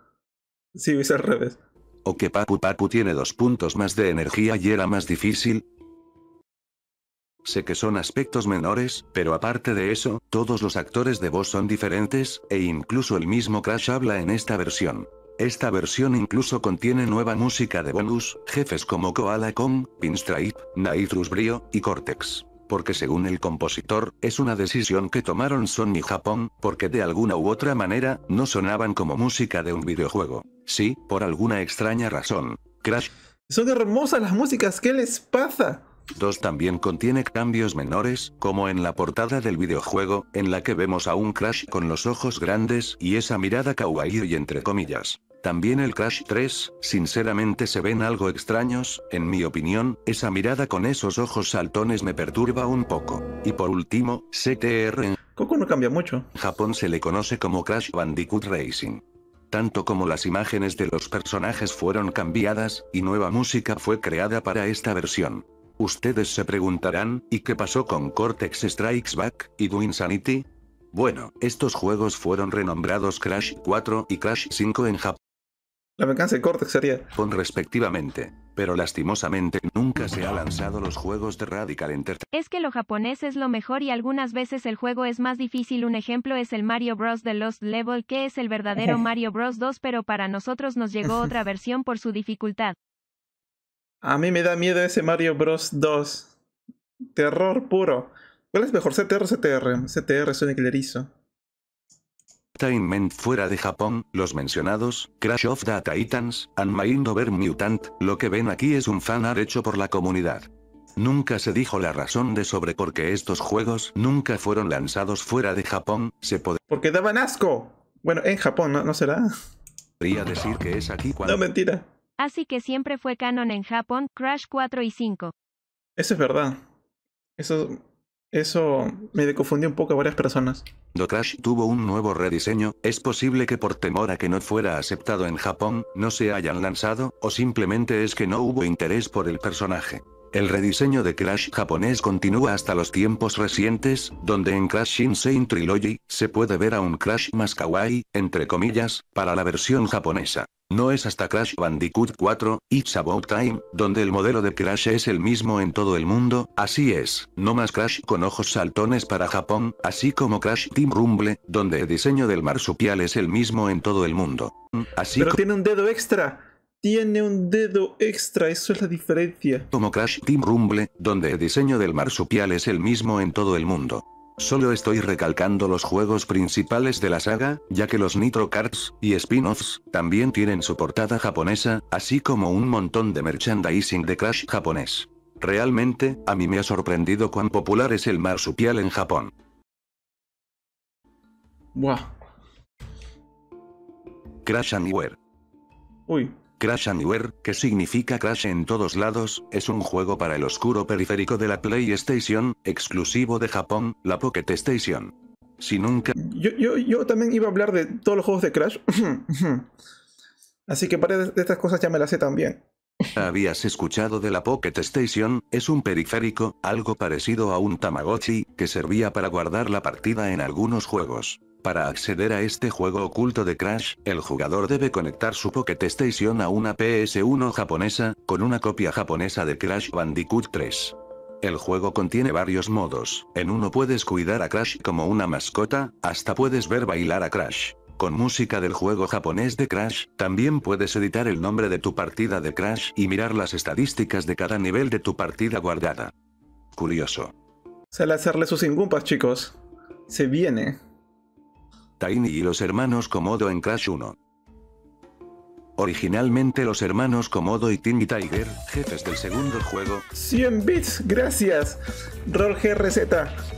Sí, es al revés. O que Papu Papu tiene dos puntos más de energía y era más difícil. Sé que son aspectos menores, pero aparte de eso, todos los actores de voz son diferentes, e incluso el mismo Crash habla en esta versión. Esta versión incluso contiene nueva música de bonus, jefes como Koala Kong, Pinstripe, Nitrus Brio, y Cortex. Porque según el compositor, es una decisión que tomaron Sony Japón, porque de alguna u otra manera, no sonaban como música de un videojuego. Sí, por alguna extraña razón. Crash. Son hermosas las músicas, ¿qué les pasa? 2 también contiene cambios menores, como en la portada del videojuego, en la que vemos a un Crash con los ojos grandes y esa mirada kawaii y entre comillas. También el Crash 3, sinceramente se ven algo extraños, en mi opinión, esa mirada con esos ojos saltones me perturba un poco. Y por último, CTR en Coco no cambia mucho. Japón se le conoce como Crash Bandicoot Racing. Tanto como las imágenes de los personajes fueron cambiadas, y nueva música fue creada para esta versión. Ustedes se preguntarán, ¿y qué pasó con Cortex Strikes Back y Dwin Insanity? Bueno, estos juegos fueron renombrados Crash 4 y Crash 5 en Japón. La venganza de Cortex sería. Con respectivamente. Pero lastimosamente nunca se ha lanzado los juegos de Radical Entertainment. Es que lo japonés es lo mejor y algunas veces el juego es más difícil. Un ejemplo es el Mario Bros. de Lost Level, que es el verdadero Mario Bros. 2, pero para nosotros nos llegó otra versión por su dificultad. A mí me da miedo ese Mario Bros. 2. Terror puro. ¿Cuál es mejor? CTR o CTR. CTR un Lerizo fuera de Japón, los mencionados, Crash of the Titans, and Mind Over Mutant, lo que ven aquí es un art hecho por la comunidad. Nunca se dijo la razón de sobre por qué estos juegos nunca fueron lanzados fuera de Japón, se puede... Porque daban asco. Bueno, en Japón, ¿no, ¿No será? Podría decir que es aquí cuando... No, mentira. Así que siempre fue canon en Japón, Crash 4 y 5. Eso es verdad. Eso eso me confundió un poco a varias personas. Crash tuvo un nuevo rediseño, es posible que por temor a que no fuera aceptado en Japón, no se hayan lanzado, o simplemente es que no hubo interés por el personaje. El rediseño de Crash japonés continúa hasta los tiempos recientes, donde en Crash Insane Trilogy, se puede ver a un Crash más kawaii, entre comillas, para la versión japonesa. No es hasta Crash Bandicoot 4, It's About Time, donde el modelo de Crash es el mismo en todo el mundo, así es, no más Crash con ojos saltones para Japón, así como Crash Team Rumble, donde el diseño del marsupial es el mismo en todo el mundo. Mm, así Pero tiene un dedo extra. Tiene un dedo extra, eso es la diferencia. Como Crash Team Rumble, donde el diseño del marsupial es el mismo en todo el mundo. Solo estoy recalcando los juegos principales de la saga, ya que los Nitro Cards y spin-offs también tienen su portada japonesa, así como un montón de merchandising de Crash japonés. Realmente, a mí me ha sorprendido cuán popular es el marsupial en Japón. Buah. Crash Anywhere. Uy, Crash Anywhere, que significa Crash en todos lados, es un juego para el oscuro periférico de la PlayStation, exclusivo de Japón, la Pocket Station. Si nunca... Yo, yo, yo también iba a hablar de todos los juegos de Crash. Así que varias de estas cosas ya me las sé también. Habías escuchado de la Pocket Station, es un periférico, algo parecido a un Tamagotchi, que servía para guardar la partida en algunos juegos. Para acceder a este juego oculto de Crash, el jugador debe conectar su Pocket Station a una PS1 japonesa, con una copia japonesa de Crash Bandicoot 3. El juego contiene varios modos, en uno puedes cuidar a Crash como una mascota, hasta puedes ver bailar a Crash. Con música del juego japonés de Crash, también puedes editar el nombre de tu partida de Crash y mirar las estadísticas de cada nivel de tu partida guardada. Curioso. Sale hacerle sus ingumpas, chicos. Se viene. Tiny y los hermanos Komodo en Crash 1. Originalmente los hermanos Komodo y Timmy Tiger, jefes del segundo juego. 100 bits, gracias. Roll GRZ,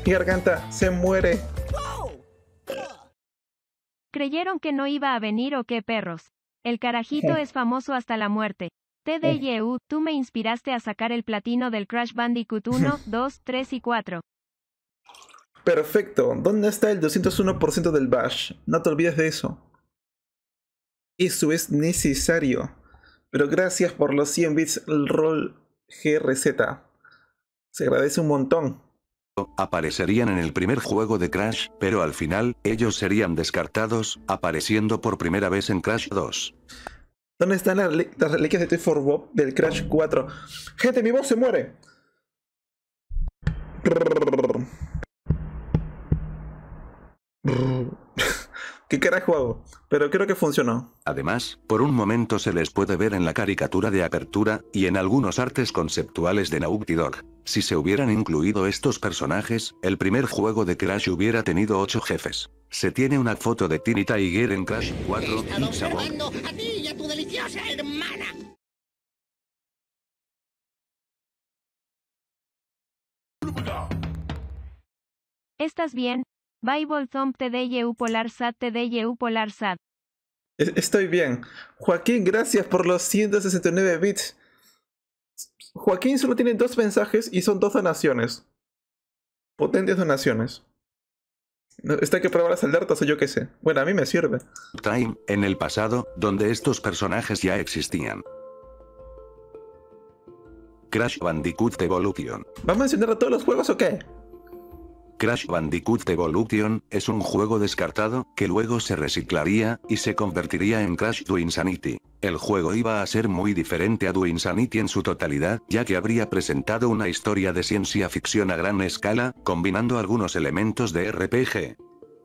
garganta se muere. Creyeron que no iba a venir o qué perros. El carajito eh. es famoso hasta la muerte. TDYU, tú me inspiraste a sacar el platino del Crash Bandicoot 1, 2, 3 y 4. Perfecto. ¿Dónde está el 201% del bash? No te olvides de eso. Eso es necesario. Pero gracias por los 100 bits roll GRZ. Se agradece un montón. Aparecerían en el primer juego de Crash, pero al final, ellos serían descartados, apareciendo por primera vez en Crash 2. ¿Dónde están las, reliquias de t 4 del Crash 4? Gente, mi voz se muere. ¿Qué carajo juego, Pero creo que funcionó. Además, por un momento se les puede ver en la caricatura de apertura, y en algunos artes conceptuales de Naughty Dog. Si se hubieran incluido estos personajes, el primer juego de Crash hubiera tenido 8 jefes. Se tiene una foto de Tiny Tiger en Crash 4 ¿Estás bien? polar sat PolarSat Polar PolarSat. E, estoy bien. Joaquín, gracias por los 169 bits. Joaquín solo tiene dos mensajes y son dos donaciones. Potentes donaciones. Está que probar las alertas o yo qué sé. Bueno, a mí me sirve. Time, en el pasado, donde estos personajes ya existían. Crash Bandicoot Evolution. Vamos a mencionar a todos los juegos o qué? Crash Bandicoot Evolution, es un juego descartado, que luego se reciclaría, y se convertiría en Crash to Insanity. El juego iba a ser muy diferente a Do Insanity en su totalidad, ya que habría presentado una historia de ciencia ficción a gran escala, combinando algunos elementos de RPG.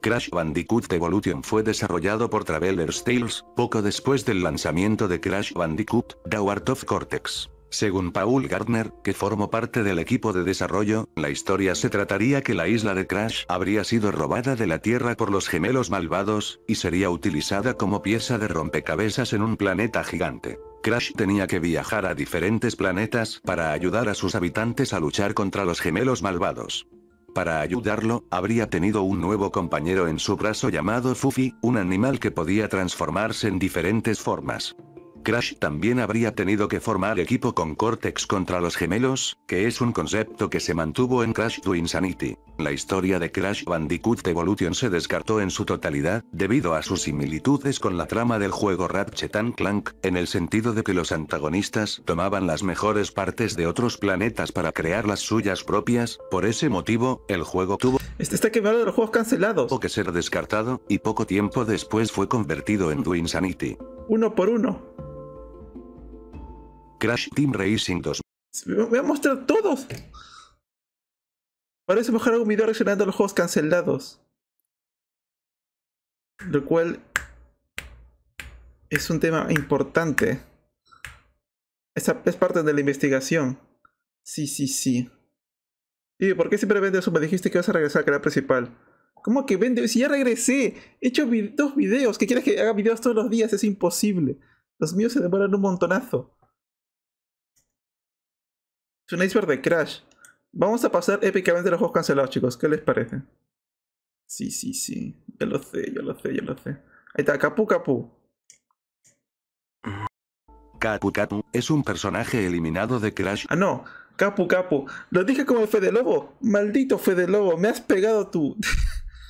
Crash Bandicoot Evolution fue desarrollado por Traveller's Tales, poco después del lanzamiento de Crash Bandicoot, The of Cortex. Según Paul Gardner, que formó parte del equipo de desarrollo, la historia se trataría que la isla de Crash habría sido robada de la Tierra por los gemelos malvados, y sería utilizada como pieza de rompecabezas en un planeta gigante. Crash tenía que viajar a diferentes planetas para ayudar a sus habitantes a luchar contra los gemelos malvados. Para ayudarlo, habría tenido un nuevo compañero en su brazo llamado Fufi, un animal que podía transformarse en diferentes formas. Crash también habría tenido que formar equipo con Cortex contra los gemelos, que es un concepto que se mantuvo en Crash to La historia de Crash Bandicoot Evolution se descartó en su totalidad, debido a sus similitudes con la trama del juego Ratchet Clank, en el sentido de que los antagonistas tomaban las mejores partes de otros planetas para crear las suyas propias, por ese motivo, el juego tuvo este está quemado juegos cancelados. que ser descartado, y poco tiempo después fue convertido en Do Uno por uno. Crash Team Racing 2. Voy a mostrar todos. Parece mejor un video reaccionando a los juegos cancelados. Lo cual es un tema importante. es parte de la investigación. Sí, sí, sí. ¿Y por qué siempre eso? Me dijiste que vas a regresar a canal principal. ¿Cómo que vende? Si ya regresé, he hecho dos videos. ¿Qué quieres que haga videos todos los días? Es imposible. Los míos se demoran un montonazo un iceberg de Crash. Vamos a pasar épicamente los juegos cancelados, chicos. ¿Qué les parece? Sí, sí, sí. Yo lo sé, Yo lo sé, Yo lo sé. Ahí está, Capu Capu. Capu Capu es un personaje eliminado de Crash. Ah, no. Capu Capu. Lo dije como Fede Lobo. Maldito Fede Lobo. Me has pegado tú,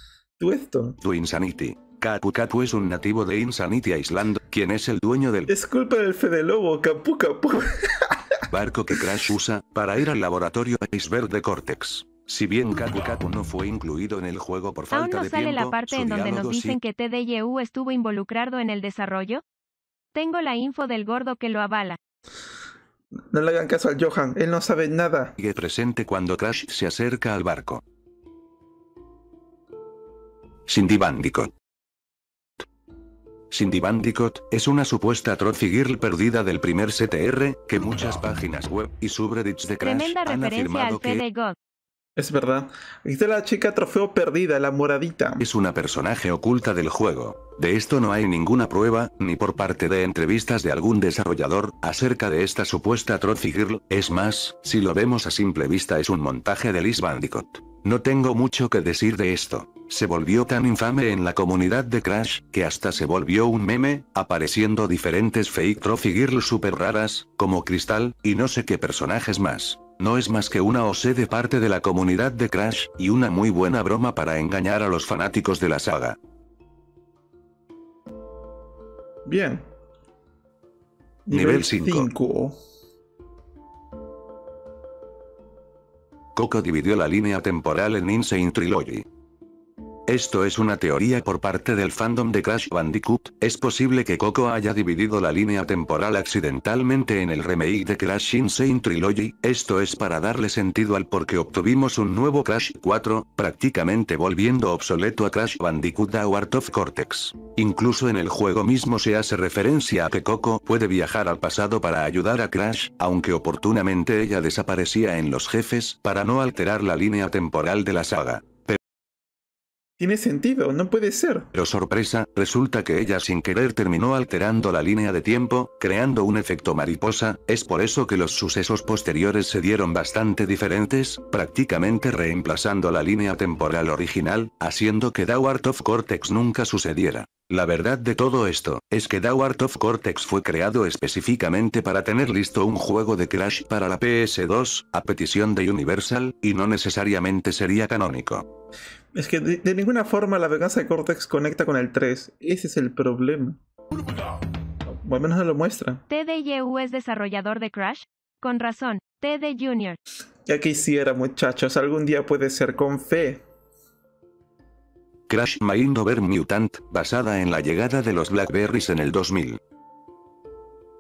tú esto. Tu Insanity. Capu Capu es un nativo de Insanity Island, quien es el dueño del... Es el del Fede Lobo, Capu Capu. barco que Crash usa, para ir al laboratorio Iceberg de Cortex. Si bien Kaku Kaku no fue incluido en el juego por falta de tiempo... ¿Aún no sale la parte en donde nos dicen que TDYU estuvo involucrado en el desarrollo? Tengo la info del gordo que lo avala. No le hagan caso al Johan, él no sabe nada. Sigue presente cuando Crash se acerca al barco. Cindy Bandicoot. Cindy Bandicoot, es una supuesta Trophy Girl perdida del primer CTR, que muchas páginas web y subreddits de Crash han afirmado que... Es verdad. dice la chica trofeo perdida, la moradita. Es una personaje oculta del juego. De esto no hay ninguna prueba, ni por parte de entrevistas de algún desarrollador, acerca de esta supuesta Trophy Girl. Es más, si lo vemos a simple vista es un montaje de Liz Bandicoot. No tengo mucho que decir de esto. Se volvió tan infame en la comunidad de Crash, que hasta se volvió un meme, apareciendo diferentes fake trophy girls super raras, como Cristal, y no sé qué personajes más. No es más que una OC de parte de la comunidad de Crash, y una muy buena broma para engañar a los fanáticos de la saga. Bien. Nivel 5. Coco dividió la línea temporal en Insane Trilogy. Esto es una teoría por parte del fandom de Crash Bandicoot, es posible que Coco haya dividido la línea temporal accidentalmente en el remake de Crash Insane Trilogy, esto es para darle sentido al por qué obtuvimos un nuevo Crash 4, prácticamente volviendo obsoleto a Crash Bandicoot a Art of Cortex. Incluso en el juego mismo se hace referencia a que Coco puede viajar al pasado para ayudar a Crash, aunque oportunamente ella desaparecía en los jefes para no alterar la línea temporal de la saga. Tiene sentido, no puede ser. Pero sorpresa, resulta que ella sin querer terminó alterando la línea de tiempo, creando un efecto mariposa, es por eso que los sucesos posteriores se dieron bastante diferentes, prácticamente reemplazando la línea temporal original, haciendo que Dawart of Cortex nunca sucediera. La verdad de todo esto, es que Dawart of Cortex fue creado específicamente para tener listo un juego de Crash para la PS2, a petición de Universal, y no necesariamente sería canónico. Es que de, ninguna forma la venganza de Cortex conecta con el 3. Ese es el problema. Bueno, al menos no lo muestra. TDYU es desarrollador de Crash. Con razón, TD Junior. Ya quisiera, muchachos. Algún día puede ser con fe. Crash Mindover Mutant, basada en la llegada de los Blackberries en el 2000.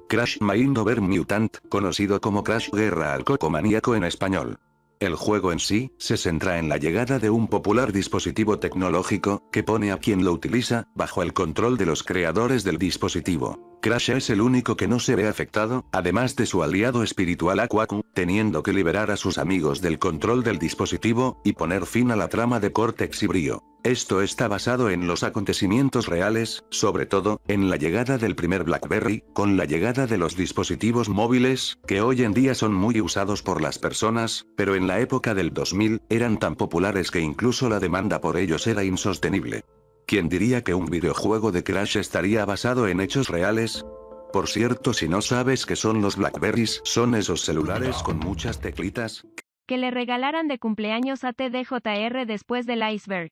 Crash Mindover Mutant, conocido como Crash Guerra al Maníaco en español. El juego en sí, se centra en la llegada de un popular dispositivo tecnológico, que pone a quien lo utiliza, bajo el control de los creadores del dispositivo. Crash es el único que no se ve afectado, además de su aliado espiritual Aquaku, teniendo que liberar a sus amigos del control del dispositivo, y poner fin a la trama de Cortex y Brío. Esto está basado en los acontecimientos reales, sobre todo, en la llegada del primer BlackBerry, con la llegada de los dispositivos móviles, que hoy en día son muy usados por las personas, pero en la época del 2000, eran tan populares que incluso la demanda por ellos era insostenible. ¿Quién diría que un videojuego de Crash estaría basado en hechos reales? Por cierto, si no sabes qué son los Blackberries, son esos celulares con muchas teclitas. Que le regalaran de cumpleaños a TDJR después del iceberg.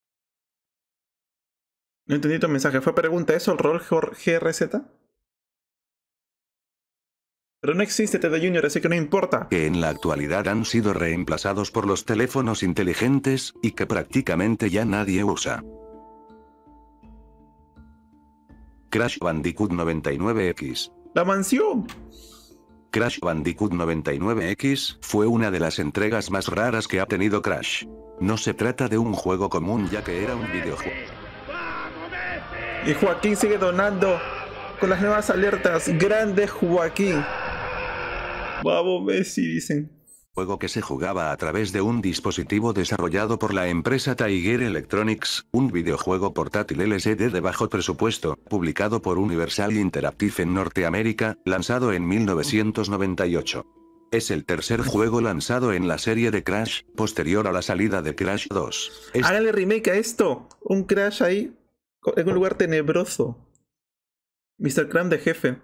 No entendí tu mensaje. ¿Fue pregunta eso, el rol GRZ? Pero no existe TD Junior, así que no importa. Que en la actualidad han sido reemplazados por los teléfonos inteligentes y que prácticamente ya nadie usa. Crash Bandicoot 99X. La mansión. Crash Bandicoot 99X fue una de las entregas más raras que ha tenido Crash. No se trata de un juego común ya que era un videojuego. Y Joaquín sigue donando con las nuevas alertas. Grande Joaquín. Vamos Messi, dicen juego que se jugaba a través de un dispositivo desarrollado por la empresa Tiger Electronics, un videojuego portátil LCD de bajo presupuesto, publicado por Universal Interactive en Norteamérica, lanzado en 1998. Es el tercer juego lanzado en la serie de Crash, posterior a la salida de Crash 2. Hágale remake a esto. Un Crash ahí, en un lugar tenebroso. Mr. Cram de jefe.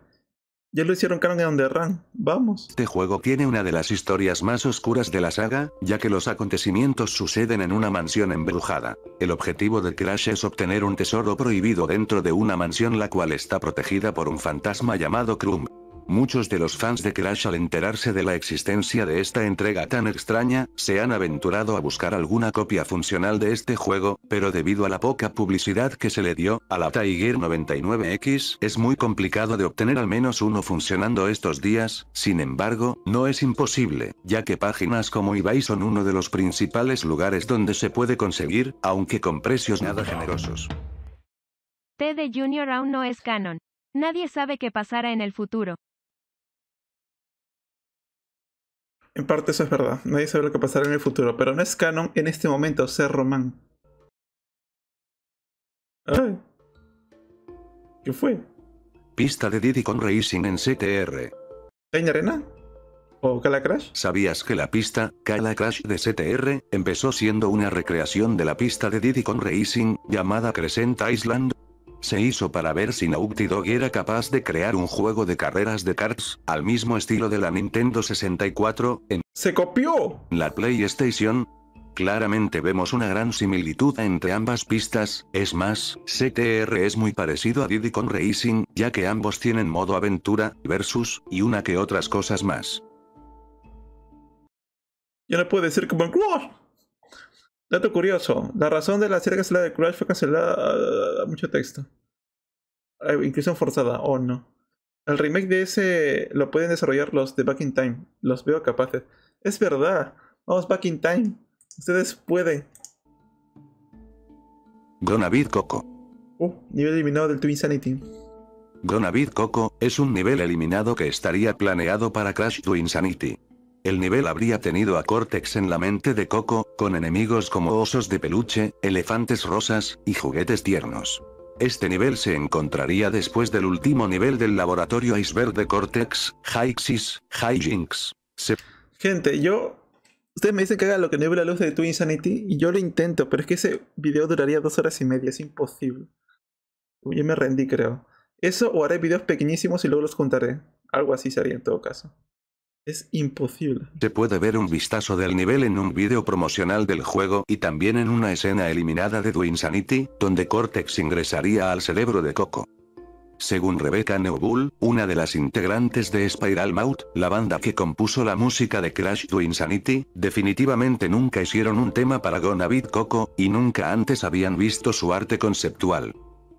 Ya lo hicieron canon en Underrun. Vamos. Este juego tiene una de las historias más oscuras de la saga, ya que los acontecimientos suceden en una mansión embrujada. El objetivo de Crash es obtener un tesoro prohibido dentro de una mansión la cual está protegida por un fantasma llamado Krum. Muchos de los fans de Crash al enterarse de la existencia de esta entrega tan extraña, se han aventurado a buscar alguna copia funcional de este juego, pero debido a la poca publicidad que se le dio, a la Tiger 99X, es muy complicado de obtener al menos uno funcionando estos días, sin embargo, no es imposible, ya que páginas como eBay son uno de los principales lugares donde se puede conseguir, aunque con precios nada generosos. T Junior aún no es canon. Nadie sabe qué pasará en el futuro. En parte eso es verdad. Nadie sabe lo que pasará en el futuro, pero no es canon en este momento ser Román. ¿Qué fue? Pista de Diddy con Racing en CTR. peña Arena? ¿O Cala Crash? ¿Sabías que la pista, Cala Crash de CTR, empezó siendo una recreación de la pista de Diddy con Racing, llamada Crescent Island? se hizo para ver si Naughty Dog era capaz de crear un juego de carreras de karts, al mismo estilo de la Nintendo 64, en ¡Se copió! la PlayStation. Claramente vemos una gran similitud entre ambas pistas, es más, CTR es muy parecido a Diddy Kong Racing, ya que ambos tienen modo aventura, versus, y una que otras cosas más. Ya no puede ser que Dato curioso, la razón de la serie cancelada de Crash fue cancelada a, ah, mucho texto. Ah, Inclusión forzada, o oh, no. El remake de ese lo pueden desarrollar los de Back in Time. Los veo capaces. Es verdad. Vamos Back in Time. Ustedes pueden. Gonavid Coco. Uh, nivel eliminado del Twin Sanity. Gonavid Coco es un nivel eliminado que estaría planeado para Crash Twin Sanity el nivel habría tenido a Cortex en la mente de Coco, con enemigos como osos de peluche, elefantes rosas, y juguetes tiernos. Este nivel se encontraría después del último nivel del laboratorio Iceberg de Cortex, Hyxis, Hyjinx, Gente, yo... Ustedes me dicen que haga lo que no la luz de Twin Insanity, y yo lo intento, pero es que ese video duraría dos horas y media, es imposible. Yo me rendí, creo. Eso o haré videos pequeñísimos y luego los juntaré. Algo así sería en todo caso. Es imposible. Se puede ver un vistazo del nivel en un video promocional del juego y también en una escena eliminada de Do Insanity, donde Cortex ingresaría al cerebro de Coco. Según Rebecca Neubull, una de las integrantes de Spiral Mouth, la banda que compuso la música de Crash to Insanity, definitivamente nunca hicieron un tema para Gonavid Coco, y nunca antes habían visto su arte conceptual.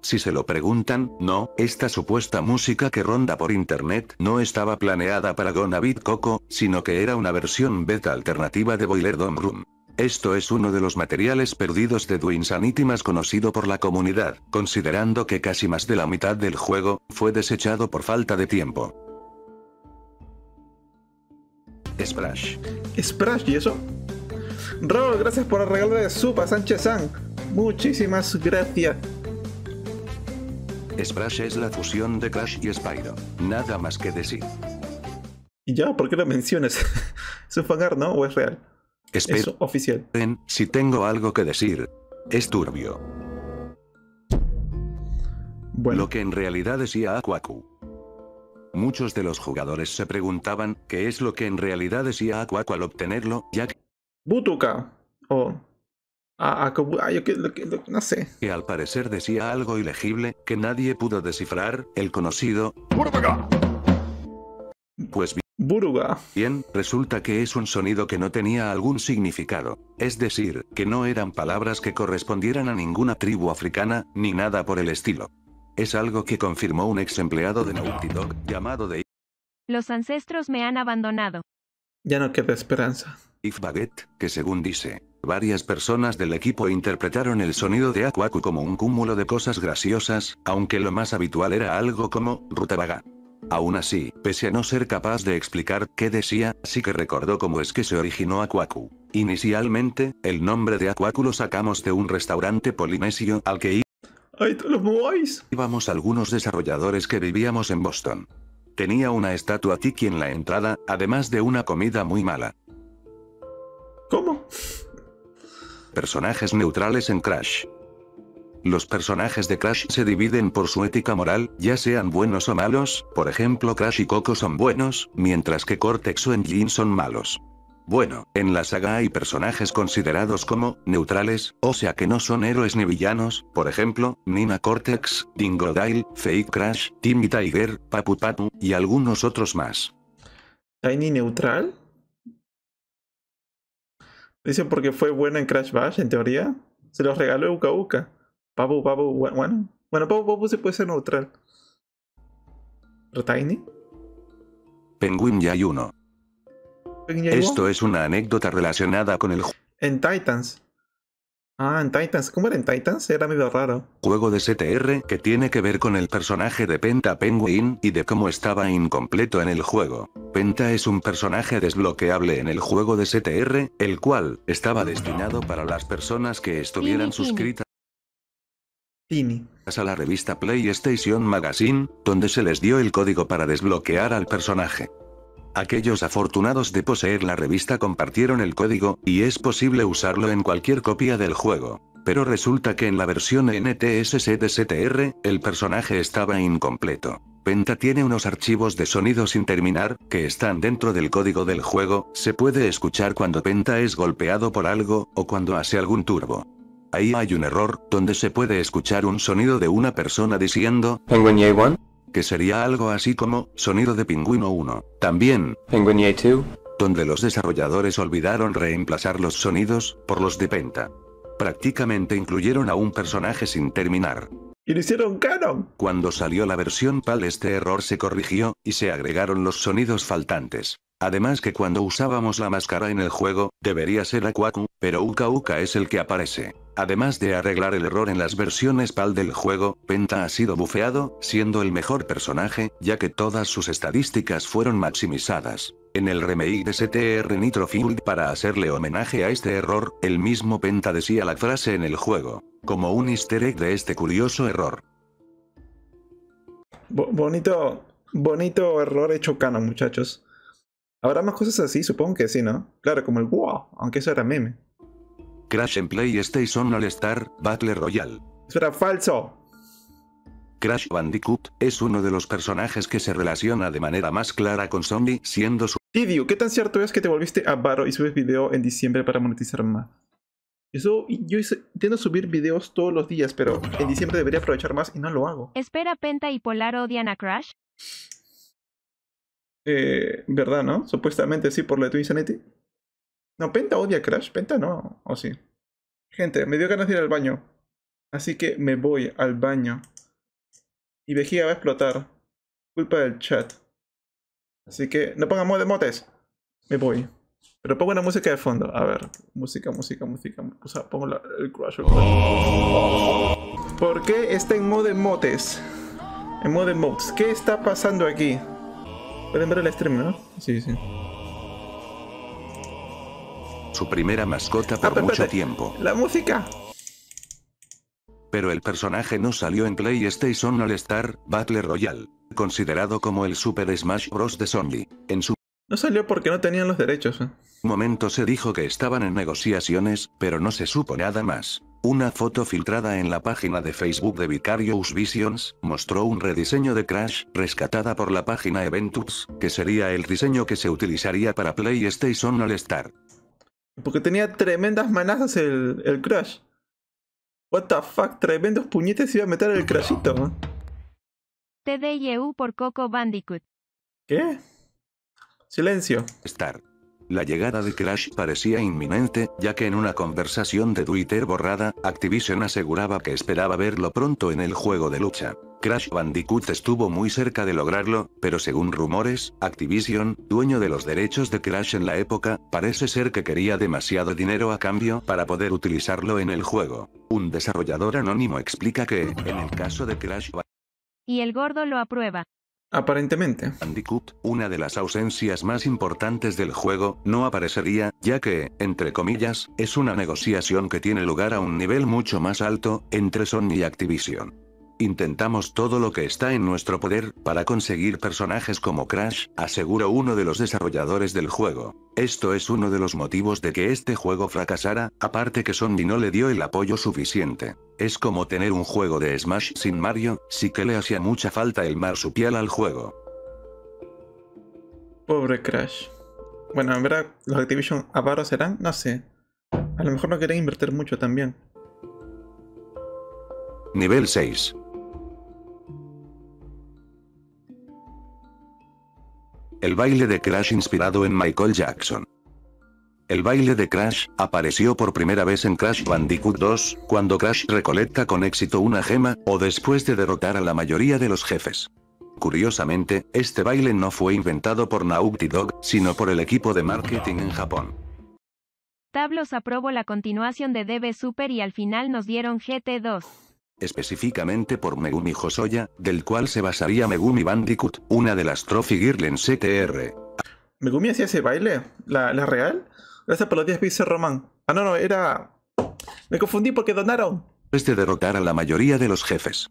Si se lo preguntan, no, esta supuesta música que ronda por internet no estaba planeada para Gonna Coco, sino que era una versión beta alternativa de Boiler Dome Room. Esto es uno de los materiales perdidos de Dwayne Sanity más conocido por la comunidad, considerando que casi más de la mitad del juego, fue desechado por falta de tiempo. Splash. Splash, ¿y eso? Raúl, gracias por regalo de Supa Sánchez San. Muchísimas gracias. Splash es la fusión de Crash y Spyro. Nada más que decir. ¿Y ya? ¿Por qué lo mencionas? ¿Es un fangar, no? ¿O es real? Es oficial. si tengo algo que decir. Es turbio. Bueno. Lo que en realidad decía Aquaku. Muchos de los jugadores se preguntaban qué es lo que en realidad decía Aquaku al obtenerlo, ya que... Butuka. O Ah, yo, no sé. Que al parecer decía algo ilegible, que nadie pudo descifrar, el conocido... ¡Buruga! Pues bien... Buruga. Bien, resulta que es un sonido que no tenía algún significado. Es decir, que no eran palabras que correspondieran a ninguna tribu africana, ni nada por el estilo. Es algo que confirmó un ex empleado de Naughty Dog, llamado de... Los ancestros me han abandonado. Ya no queda esperanza. If Baguette, que según dice, Varias personas del equipo interpretaron el sonido de Aquaku como un cúmulo de cosas graciosas, aunque lo más habitual era algo como, rutabaga. Aún así, pese a no ser capaz de explicar qué decía, sí que recordó cómo es que se originó Aquaku. Inicialmente, el nombre de Aquaku lo sacamos de un restaurante polinesio al que íbamos algunos desarrolladores que vivíamos en Boston. Tenía una estatua tiki en la entrada, además de una comida muy mala. ¿Cómo? personajes neutrales en Crash. Los personajes de Crash se dividen por su ética moral, ya sean buenos o malos, por ejemplo Crash y Coco son buenos, mientras que Cortex o Engine son malos. Bueno, en la saga hay personajes considerados como neutrales, o sea que no son héroes ni villanos, por ejemplo, Nina Cortex, Dingodile, Fake Crash, Timmy Tiger, Papu Papu, y algunos otros más. ¿Tiny neutral? Dicen porque fue bueno en Crash Bash, en teoría. Se los regaló Uka Uka. Pabu Pabu bueno. Bueno, Pabu Pabu se puede ser neutral. Retiny Penguin ya hay uno. Esto es una anécdota relacionada con el juego. En Titans. Ah, en Titans. ¿Cómo era en Titans? Era medio raro. Juego de CTR que tiene que ver con el personaje de Penta Penguin y de cómo estaba incompleto en el juego. Penta es un personaje desbloqueable en el juego de CTR, el cual estaba destinado para las personas que estuvieran suscritas a la revista PlayStation Magazine, donde se les dio el código para desbloquear al personaje. Aquellos afortunados de poseer la revista compartieron el código, y es posible usarlo en cualquier copia del juego. Pero resulta que en la versión NTSC de CTR, el personaje estaba incompleto. Penta tiene unos archivos de sonido sin terminar, que están dentro del código del juego, se puede escuchar cuando Penta es golpeado por algo, o cuando hace algún turbo. Ahí hay un error, donde se puede escuchar un sonido de una persona diciendo... ¿Penguin que sería algo así como Sonido de Pingüino 1. También, Pingüine 2, donde los desarrolladores olvidaron reemplazar los sonidos por los de Penta. Prácticamente incluyeron a un personaje sin terminar. ¡Y hicieron canon! Cuando salió la versión PAL este error se corrigió, y se agregaron los sonidos faltantes. Además que cuando usábamos la máscara en el juego, debería ser Aquaku, pero Uka Uka es el que aparece. Además de arreglar el error en las versiones PAL del juego, Penta ha sido bufeado, siendo el mejor personaje, ya que todas sus estadísticas fueron maximizadas. En el remake de CTR Nitro Field para hacerle homenaje a este error, el mismo Penta decía la frase en el juego, como un easter egg de este curioso error. bonito, bonito error hecho cano, muchachos. Habrá más cosas así, supongo que sí, ¿no? Claro, como el wow, aunque eso era meme. Crash en PlayStation All Star Battle Royale. Eso era falso. Crash Bandicoot es uno de los personajes que se relaciona de manera más clara con zombie, siendo su. Tidio, ¿qué tan cierto es que te volviste a barro y subes video en diciembre para monetizar más? Eso, yo intento subir videos todos los días, pero en diciembre debería aprovechar más y no lo hago. ¿Espera Penta y Polar odian a Crash? Eh, ¿Verdad, no? Supuestamente sí, por la de Twin Sanity. No, Penta odia Crash. Penta no, o sí. Gente, me dio ganas de ir al baño. Así que me voy al baño. Y Vejiga va a explotar. Culpa del chat. Así que no pongamos de motes. Me voy. Pero pongo una música de fondo. A ver. Música, música, música. O sea, pongo el Crash ¿Por qué está en modo motes En modo emotes. ¿Qué está pasando aquí? Pueden ver el extremo, ¿no? Sí, sí. Su primera mascota ah, por mucho tiempo. ¡La música! Pero el personaje no salió en PlayStation All Star Battle Royale, considerado como el Super Smash Bros. de Zombie. En su no salió porque no tenían los derechos. ¿eh? Momento se dijo que estaban en negociaciones, pero no se supo nada más. Una foto filtrada en la página de Facebook de Vicarious Visions, mostró un rediseño de Crash, rescatada por la página Eventus, que sería el diseño que se utilizaría para PlayStation All Star. Porque tenía tremendas manazas el, Crash. What the fuck, tremendos puñetes iba a meter el Crashito, por Coco Bandicoot. ¿Qué? Silencio. Star. La llegada de Crash parecía inminente, ya que en una conversación de Twitter borrada, Activision aseguraba que esperaba verlo pronto en el juego de lucha. Crash Bandicoot estuvo muy cerca de lograrlo, pero según rumores, Activision, dueño de los derechos de Crash en la época, parece ser que quería demasiado dinero a cambio para poder utilizarlo en el juego. Un desarrollador anónimo explica que, en el caso de Crash Y el gordo lo aprueba. Aparentemente. Andy una de las ausencias más importantes del juego, no aparecería, ya que, entre comillas, es una negociación que tiene lugar a un nivel mucho más alto, entre Sony y Activision. Intentamos todo lo que está en nuestro poder, para conseguir personajes como Crash, aseguró uno de los desarrolladores del juego. Esto es uno de los motivos de que este juego fracasara, aparte que Sony no le dio el apoyo suficiente. Es como tener un juego de Smash sin Mario, sí que le hacía mucha falta el marsupial al juego. Pobre Crash. Bueno, en verdad, los Activision avaros serán, no sé. A lo mejor no quería invertir mucho también. Nivel 6. El baile de Crash inspirado en Michael Jackson. El baile de Crash apareció por primera vez en Crash Bandicoot 2, cuando Crash recolecta con éxito una gema, o después de derrotar a la mayoría de los jefes. Curiosamente, este baile no fue inventado por Naughty Dog, sino por el equipo de marketing en Japón. Tablos aprobó la continuación de DB Super y al final nos dieron GT2 específicamente por Megumi Hosoya, del cual se basaría Megumi Bandicoot, una de las Trophy Girl en CTR. ¿Megumi hacía ese baile? ¿La, real? Gracias por los 10 bits, Román. Ah, no, no, era... Me confundí porque donaron. Este de derrotar a la mayoría de los jefes.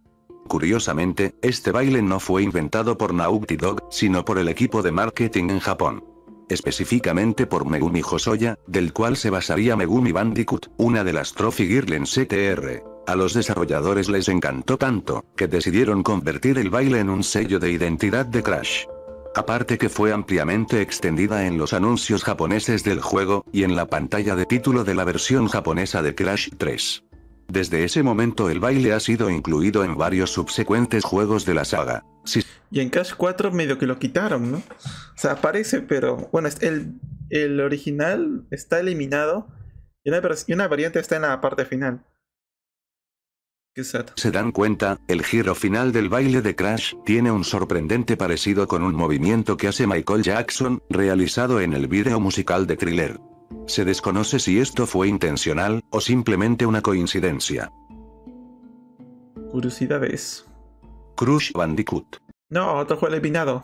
Curiosamente, este baile no fue inventado por Naughty Dog, sino por el equipo de marketing en Japón. Específicamente por Megumi Hosoya, del cual se basaría Megumi Bandicoot, una de las Trophy Girl en CTR. A los desarrolladores les encantó tanto, que decidieron convertir el baile en un sello de identidad de Crash. Aparte que fue ampliamente extendida en los anuncios japoneses del juego, y en la pantalla de título de la versión japonesa de Crash 3. Desde ese momento el baile ha sido incluido en varios subsecuentes juegos de la saga. Y en Crash 4 medio que lo quitaron, ¿no? O sea, aparece, pero bueno, el, el original está eliminado y una, y una variante está en la parte final. Se dan cuenta, el giro final del baile de Crash tiene un sorprendente parecido con un movimiento que hace Michael Jackson, realizado en el video musical de Thriller. Se desconoce si esto fue intencional, o simplemente una coincidencia. Curiosidades. Crush Bandicoot. No, otro juego eliminado.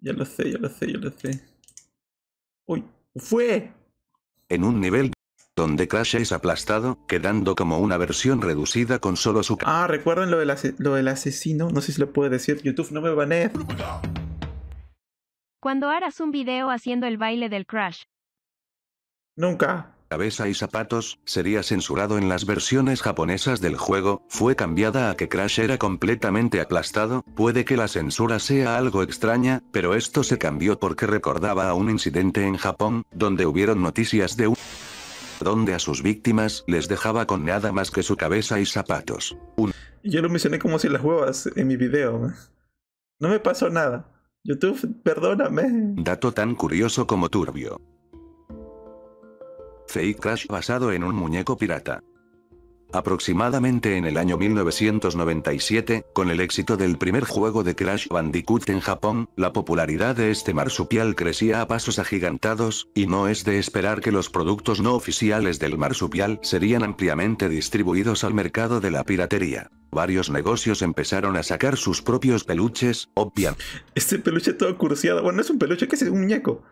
Ya lo sé, ya lo sé, ya lo sé. Uy, fue. En un nivel donde Crash es aplastado, quedando como una versión reducida con solo su... Ah, recuerden lo del, asesino, no sé si lo puede decir, YouTube no me banee. Cuando harás un video haciendo el baile del Crash. Nunca. Cabeza y zapatos, sería censurado en las versiones japonesas del juego, fue cambiada a que Crash era completamente aplastado, puede que la censura sea algo extraña, pero esto se cambió porque recordaba a un incidente en Japón, donde hubieron noticias de un donde a sus víctimas les dejaba con nada más que su cabeza y zapatos. Yo lo mencioné como si las huevas en mi video. No me pasó nada. YouTube, perdóname. Dato tan curioso como turbio. Fake Crash basado en un muñeco pirata. Aproximadamente en el año 1997, con el éxito del primer juego de Crash Bandicoot en Japón, la popularidad de este marsupial crecía a pasos agigantados, y no es de esperar que los productos no oficiales del marsupial serían ampliamente distribuidos al mercado de la piratería. Varios negocios empezaron a sacar sus propios peluches, obviamente. Este peluche todo cursiado. Bueno, es un peluche, que es un muñeco.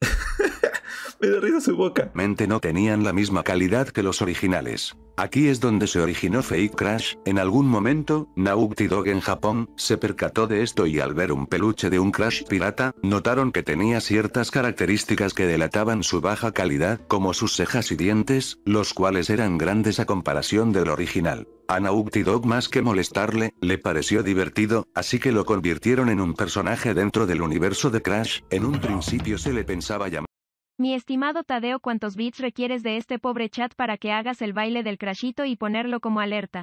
Me da su boca. no tenían la misma calidad que los originales. Aquí es donde se originó Fake Crash, en algún momento, Naughty Dog en Japón, se percató de esto y al ver un peluche de un Crash pirata, notaron que tenía ciertas características que delataban su baja calidad, como sus cejas y dientes, los cuales eran grandes a comparación del original. A Naughty Dog más que molestarle, le pareció divertido, así que lo convirtieron en un personaje dentro del universo de Crash, en un principio se le pensaba llamar mi estimado Tadeo, ¿cuántos bits requieres de este pobre chat para que hagas el baile del crashito y ponerlo como alerta?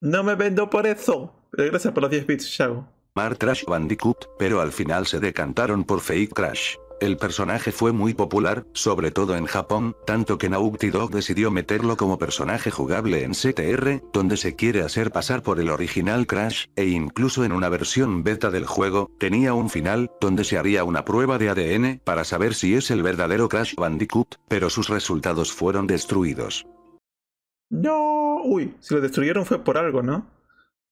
No me vendo por eso. Eh, gracias por los 10 bits, Shago. Mar Trash Bandicoot, pero al final se decantaron por Fake Crash. El personaje fue muy popular, sobre todo en Japón, tanto que Naughty Dog decidió meterlo como personaje jugable en CTR, donde se quiere hacer pasar por el original Crash, e incluso en una versión beta del juego, tenía un final, donde se haría una prueba de ADN para saber si es el verdadero Crash Bandicoot, pero sus resultados fueron destruidos. No, uy, si lo destruyeron fue por algo, ¿no?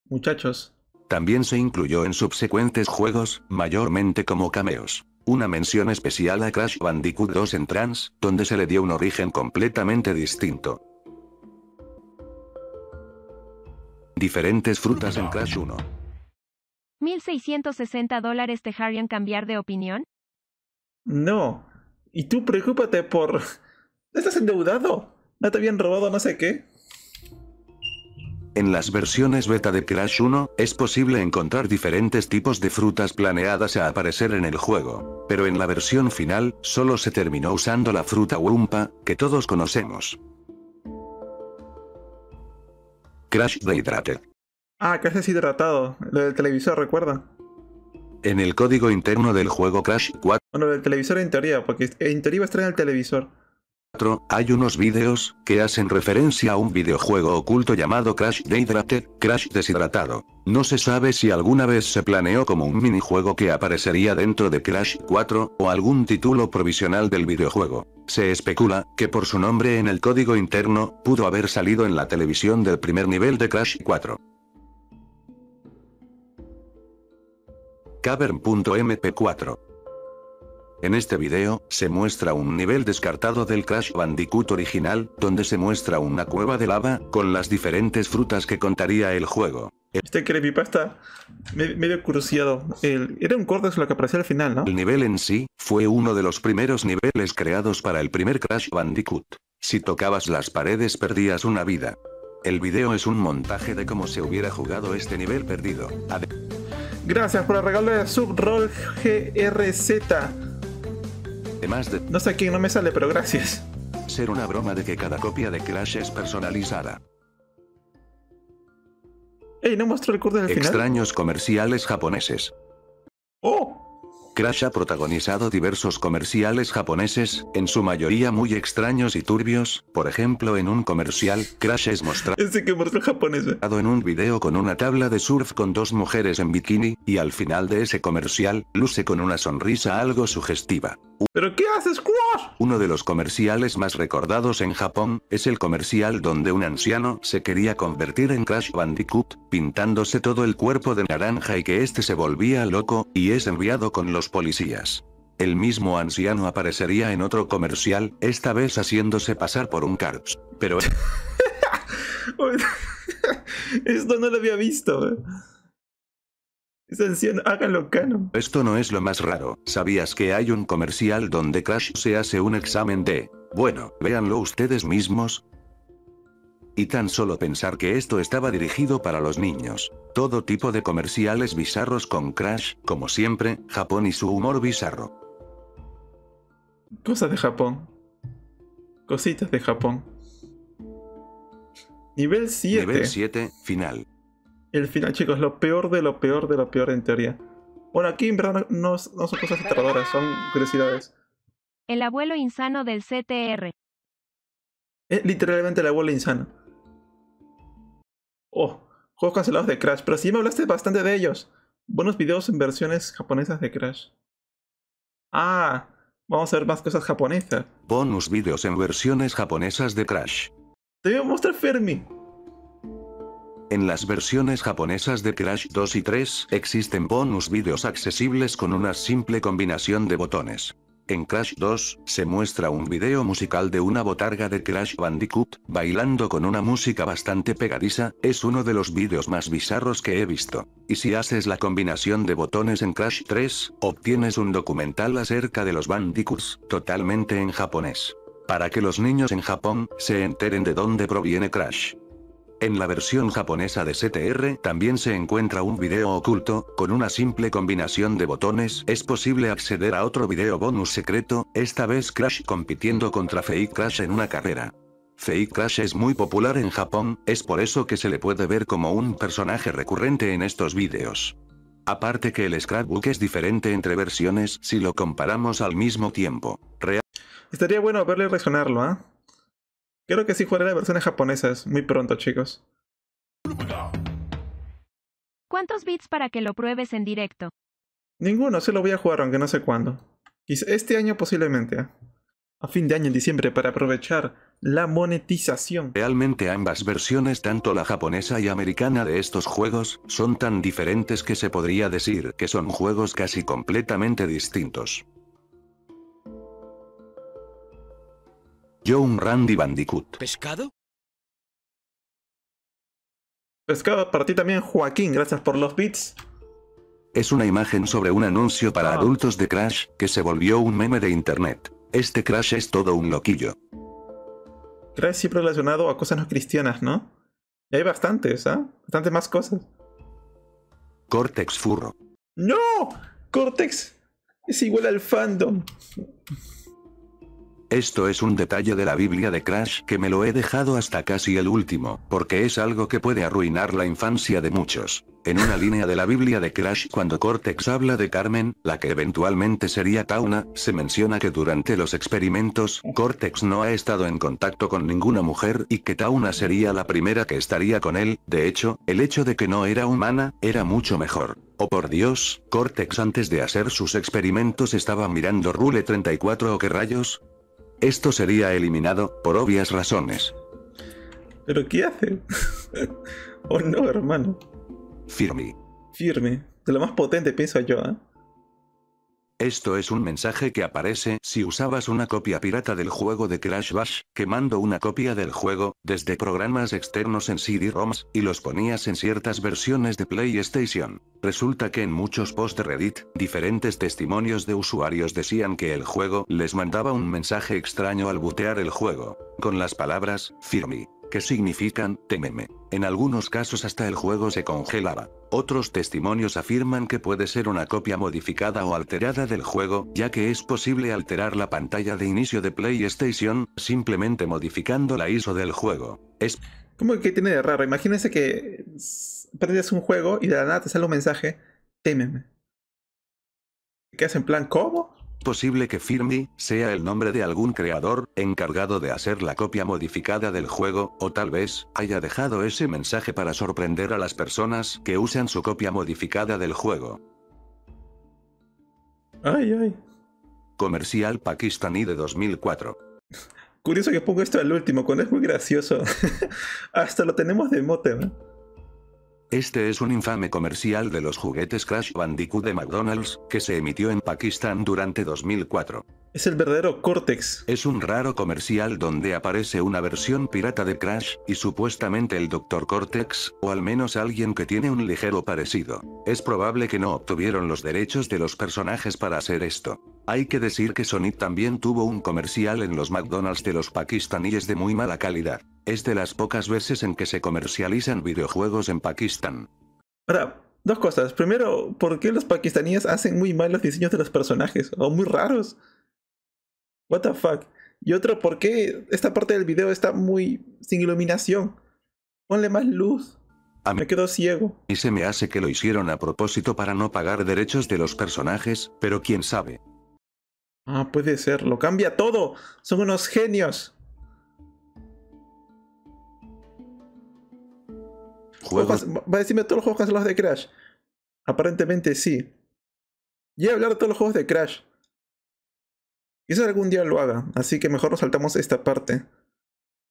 Muchachos. También se incluyó en subsecuentes juegos, mayormente como cameos una mención especial a Crash Bandicoot 2 en Trans, donde se le dio un origen completamente distinto. Diferentes frutas en Crash 1. 1.660 dólares te harían cambiar de opinión? No. Y tú preocúpate por... Estás endeudado. No te habían robado no sé qué. En las versiones beta de Crash 1, es posible encontrar diferentes tipos de frutas planeadas a aparecer en el juego. Pero en la versión final, solo se terminó usando la fruta Wumpa, que todos conocemos. Crash Dehydrated. Ah, Crash deshidratado. Lo del televisor, recuerda. En el código interno del juego Crash 4. Bueno, el televisor en teoría, porque en teoría va a estar en el televisor hay unos vídeos que hacen referencia a un videojuego oculto llamado Crash Dehydrated, Crash Deshidratado. No se sabe si alguna vez se planeó como un minijuego que aparecería dentro de Crash 4 o algún título provisional del videojuego. Se especula que por su nombre en el código interno, pudo haber salido en la televisión del primer nivel de Crash 4. Cavern.mp4 en este video, se muestra un nivel descartado del Crash Bandicoot original, donde se muestra una cueva de lava, con las diferentes frutas que contaría el juego. Este creepypasta, medio cruciado. Era un corte lo que aparecía al final, ¿no? El nivel en sí, fue uno de los primeros niveles creados para el primer Crash Bandicoot. Si tocabas las paredes perdías una vida. El video es un montaje de cómo se hubiera jugado este nivel perdido. Gracias por el regalo de Subroll GRZ de... No sé quién no me sale, pero gracias. Ser una broma de que cada copia de Clash es personalizada. Ey, no muestro el curso del final. Extraños comerciales japoneses. ¡Oh! Crash ha protagonizado diversos comerciales japoneses, en su mayoría muy extraños y turbios, por ejemplo en un comercial, Crash es mostrado japonés, ¿eh? en un video con una tabla de surf con dos mujeres en bikini, y al final de ese comercial, luce con una sonrisa algo sugestiva. ¿Pero qué haces, Crash? Uno de los comerciales más recordados en Japón, es el comercial donde un anciano se quería convertir en Crash Bandicoot, pintándose todo el cuerpo de naranja y que este se volvía loco, y es enviado con los policías. El mismo anciano aparecería en otro comercial, esta vez haciéndose pasar por un Carps. Pero... Esto no lo había visto. Es este anciano, háganlo canon. Esto no es lo más raro. ¿Sabías que hay un comercial donde Crash se hace un examen de... Bueno, véanlo ustedes mismos, y tan solo pensar que esto estaba dirigido para los niños. Todo tipo de comerciales bizarros con Crash, como siempre, Japón y su humor bizarro. Cosas de Japón. Cositas de Japón. Nivel 7. Nivel 7, final. El final, chicos, lo peor de lo peor de lo peor en teoría. Bueno, aquí en verdad no, son cosas aterradoras, son curiosidades. El abuelo insano del CTR. literalmente el abuelo insano. Oh, juegos cancelados de Crash, pero sí me hablaste bastante de ellos. Bonus videos en versiones japonesas de Crash. Ah, vamos a ver más cosas japonesas. Bonus videos en versiones japonesas de Crash. Te voy a mostrar Fermi. En las versiones japonesas de Crash 2 y 3 existen bonus videos accesibles con una simple combinación de botones. En Crash 2, se muestra un video musical de una botarga de Crash Bandicoot, bailando con una música bastante pegadiza, es uno de los videos más bizarros que he visto. Y si haces la combinación de botones en Crash 3, obtienes un documental acerca de los Bandicoots, totalmente en japonés. Para que los niños en Japón, se enteren de dónde proviene Crash. En la versión japonesa de CTR también se encuentra un video oculto, con una simple combinación de botones es posible acceder a otro video bonus secreto, esta vez Crash compitiendo contra Fake Crash en una carrera. Fake Crash es muy popular en Japón, es por eso que se le puede ver como un personaje recurrente en estos videos. Aparte que el scrapbook es diferente entre versiones si lo comparamos al mismo tiempo. Estaría bueno verle reaccionarlo, ¿ah? Creo que sí jugaré las versiones japonesas muy pronto, chicos. ¿Cuántos bits para que lo pruebes en directo? Ninguno, se lo voy a jugar aunque no sé cuándo. Este año posiblemente. ¿eh? A fin de año en diciembre para aprovechar la monetización. Realmente ambas versiones, tanto la japonesa y americana de estos juegos, son tan diferentes que se podría decir que son juegos casi completamente distintos. un Randy Bandicoot. ¿Pescado? Pescado, para ti también, Joaquín, gracias por los beats. Es una imagen sobre un anuncio para ah. adultos de Crash, que se volvió un meme de internet. Este Crash es todo un loquillo. Crash siempre relacionado a cosas no cristianas, ¿no? hay bastantes, ¿ah? Bastantes más cosas. Cortex Furro. ¡No! Cortex es igual al fandom. Esto es un detalle de la Biblia de Crash que me lo he dejado hasta casi el último, porque es algo que puede arruinar la infancia de muchos. En una línea de la Biblia de Crash cuando Cortex habla de Carmen, la que eventualmente sería Tauna, se menciona que durante los experimentos, Cortex no ha estado en contacto con ninguna mujer y que Tauna sería la primera que estaría con él, de hecho, el hecho de que no era humana, era mucho mejor. Oh por Dios, Cortex antes de hacer sus experimentos estaba mirando Rule 34 o qué rayos, esto sería eliminado, por obvias razones. ¿Pero qué hace? oh no, hermano. Firme. Firme. De lo más potente pienso yo, ¿eh? Esto es un mensaje que aparece si usabas una copia pirata del juego de Crash Bash, quemando una copia del juego, desde programas externos en CD-ROMs, y los ponías en ciertas versiones de PlayStation. Resulta que en muchos posts de Reddit, diferentes testimonios de usuarios decían que el juego les mandaba un mensaje extraño al butear el juego, con las palabras, Firmy que significan, tememe. En algunos casos hasta el juego se congelaba. Otros testimonios afirman que puede ser una copia modificada o alterada del juego, ya que es posible alterar la pantalla de inicio de PlayStation, simplemente modificando la ISO del juego. Es... ¿Cómo que tiene de raro? Imagínense que prendes un juego y de la nada te sale un mensaje, tememe. ¿Qué hacen? ¿En plan cómo? Posible que Firmi, sea el nombre de algún creador, encargado de hacer la copia modificada del juego, o tal vez, haya dejado ese mensaje para sorprender a las personas que usan su copia modificada del juego. Ay, ay. Comercial pakistaní de 2004. Curioso que pongo esto al último, cuando es muy gracioso. Hasta lo tenemos de mote, ¿no? Este es un infame comercial de los juguetes Crash Bandicoot de McDonald's, que se emitió en Pakistán durante 2004. Es el verdadero Cortex. Es un raro comercial donde aparece una versión pirata de Crash, y supuestamente el Dr. Cortex, o al menos alguien que tiene un ligero parecido. Es probable que no obtuvieron los derechos de los personajes para hacer esto. Hay que decir que Sonic también tuvo un comercial en los McDonald's de los pakistaníes de muy mala calidad. Es de las pocas veces en que se comercializan videojuegos en Pakistán. Ahora, dos cosas. Primero, ¿por qué los pakistaníes hacen muy mal los diseños de los personajes? O muy raros. What the fuck. Y otro, ¿por qué esta parte del video está muy sin iluminación? Ponle más luz. me quedo ciego. Y se me hace que lo hicieron a propósito para no pagar derechos de los personajes, pero quién sabe. Ah, puede ser, lo cambia todo. Son unos genios. Juegos... Va a decirme todos los juegos cancelados de Crash. Aparentemente sí. Y a hablar de todos los juegos de Crash. Quizás algún día lo haga, así que mejor nos saltamos esta parte.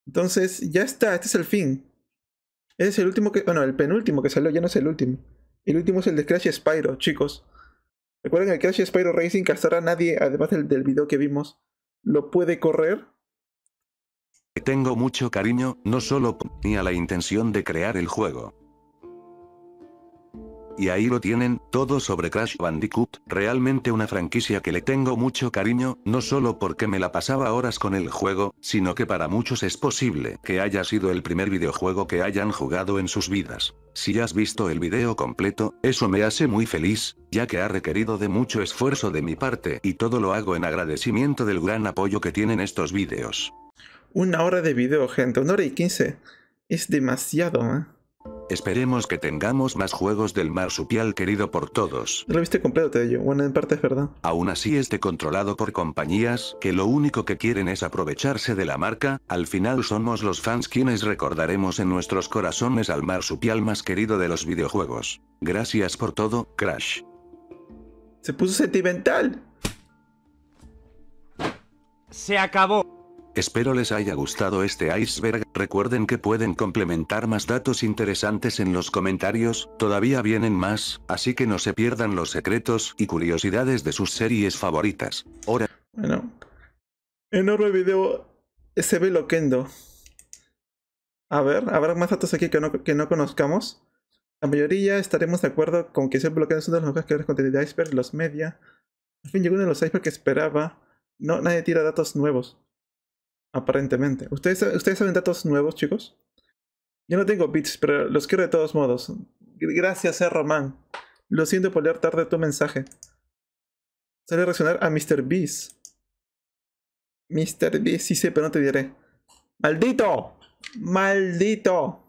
Entonces, ya está, este es el fin. es el último que. Bueno, el penúltimo que salió, ya no es el último. El último es el de Crash Spyro, chicos. Recuerden el Crash Spyro Racing cazará a nadie, además del, video que vimos, lo puede correr. Tengo mucho cariño, no solo ni la intención de crear el juego. Y ahí lo tienen, todo sobre Crash Bandicoot, realmente una franquicia que le tengo mucho cariño, no solo porque me la pasaba horas con el juego, sino que para muchos es posible que haya sido el primer videojuego que hayan jugado en sus vidas. Si has visto el video completo, eso me hace muy feliz, ya que ha requerido de mucho esfuerzo de mi parte y todo lo hago en agradecimiento del gran apoyo que tienen estos videos. Una hora de video, gente, una hora y quince. Es demasiado, ¿eh? Esperemos que tengamos más juegos del marsupial querido por todos. Lo viste completo, ello. Bueno, en parte es verdad. Aún así esté controlado por compañías que lo único que quieren es aprovecharse de la marca, al final somos los fans quienes recordaremos en nuestros corazones al marsupial más querido de los videojuegos. Gracias por todo, Crash. Se puso sentimental. Se acabó. Espero les haya gustado este iceberg, recuerden que pueden complementar más datos interesantes en los comentarios, todavía vienen más, así que no se pierdan los secretos y curiosidades de sus series favoritas. Ahora... Bueno, enorme video, se ve loquendo. A ver, habrá más datos aquí que no, que no conozcamos. La mayoría estaremos de acuerdo con que se bloquean es uno de los mejores que contenido de Iceberg, los media. Al fin llegó uno de los Iceberg que esperaba. No, nadie tira datos nuevos. Aparentemente. ¿Ustedes, ¿Ustedes saben datos nuevos, chicos? Yo no tengo bits, pero los quiero de todos modos. Gracias, eh, Román. Lo siento por leer tarde tu mensaje. Sale a reaccionar a Mr. Beast. Mr. Beast, sí sé, pero no te diré. ¡Maldito! ¡Maldito!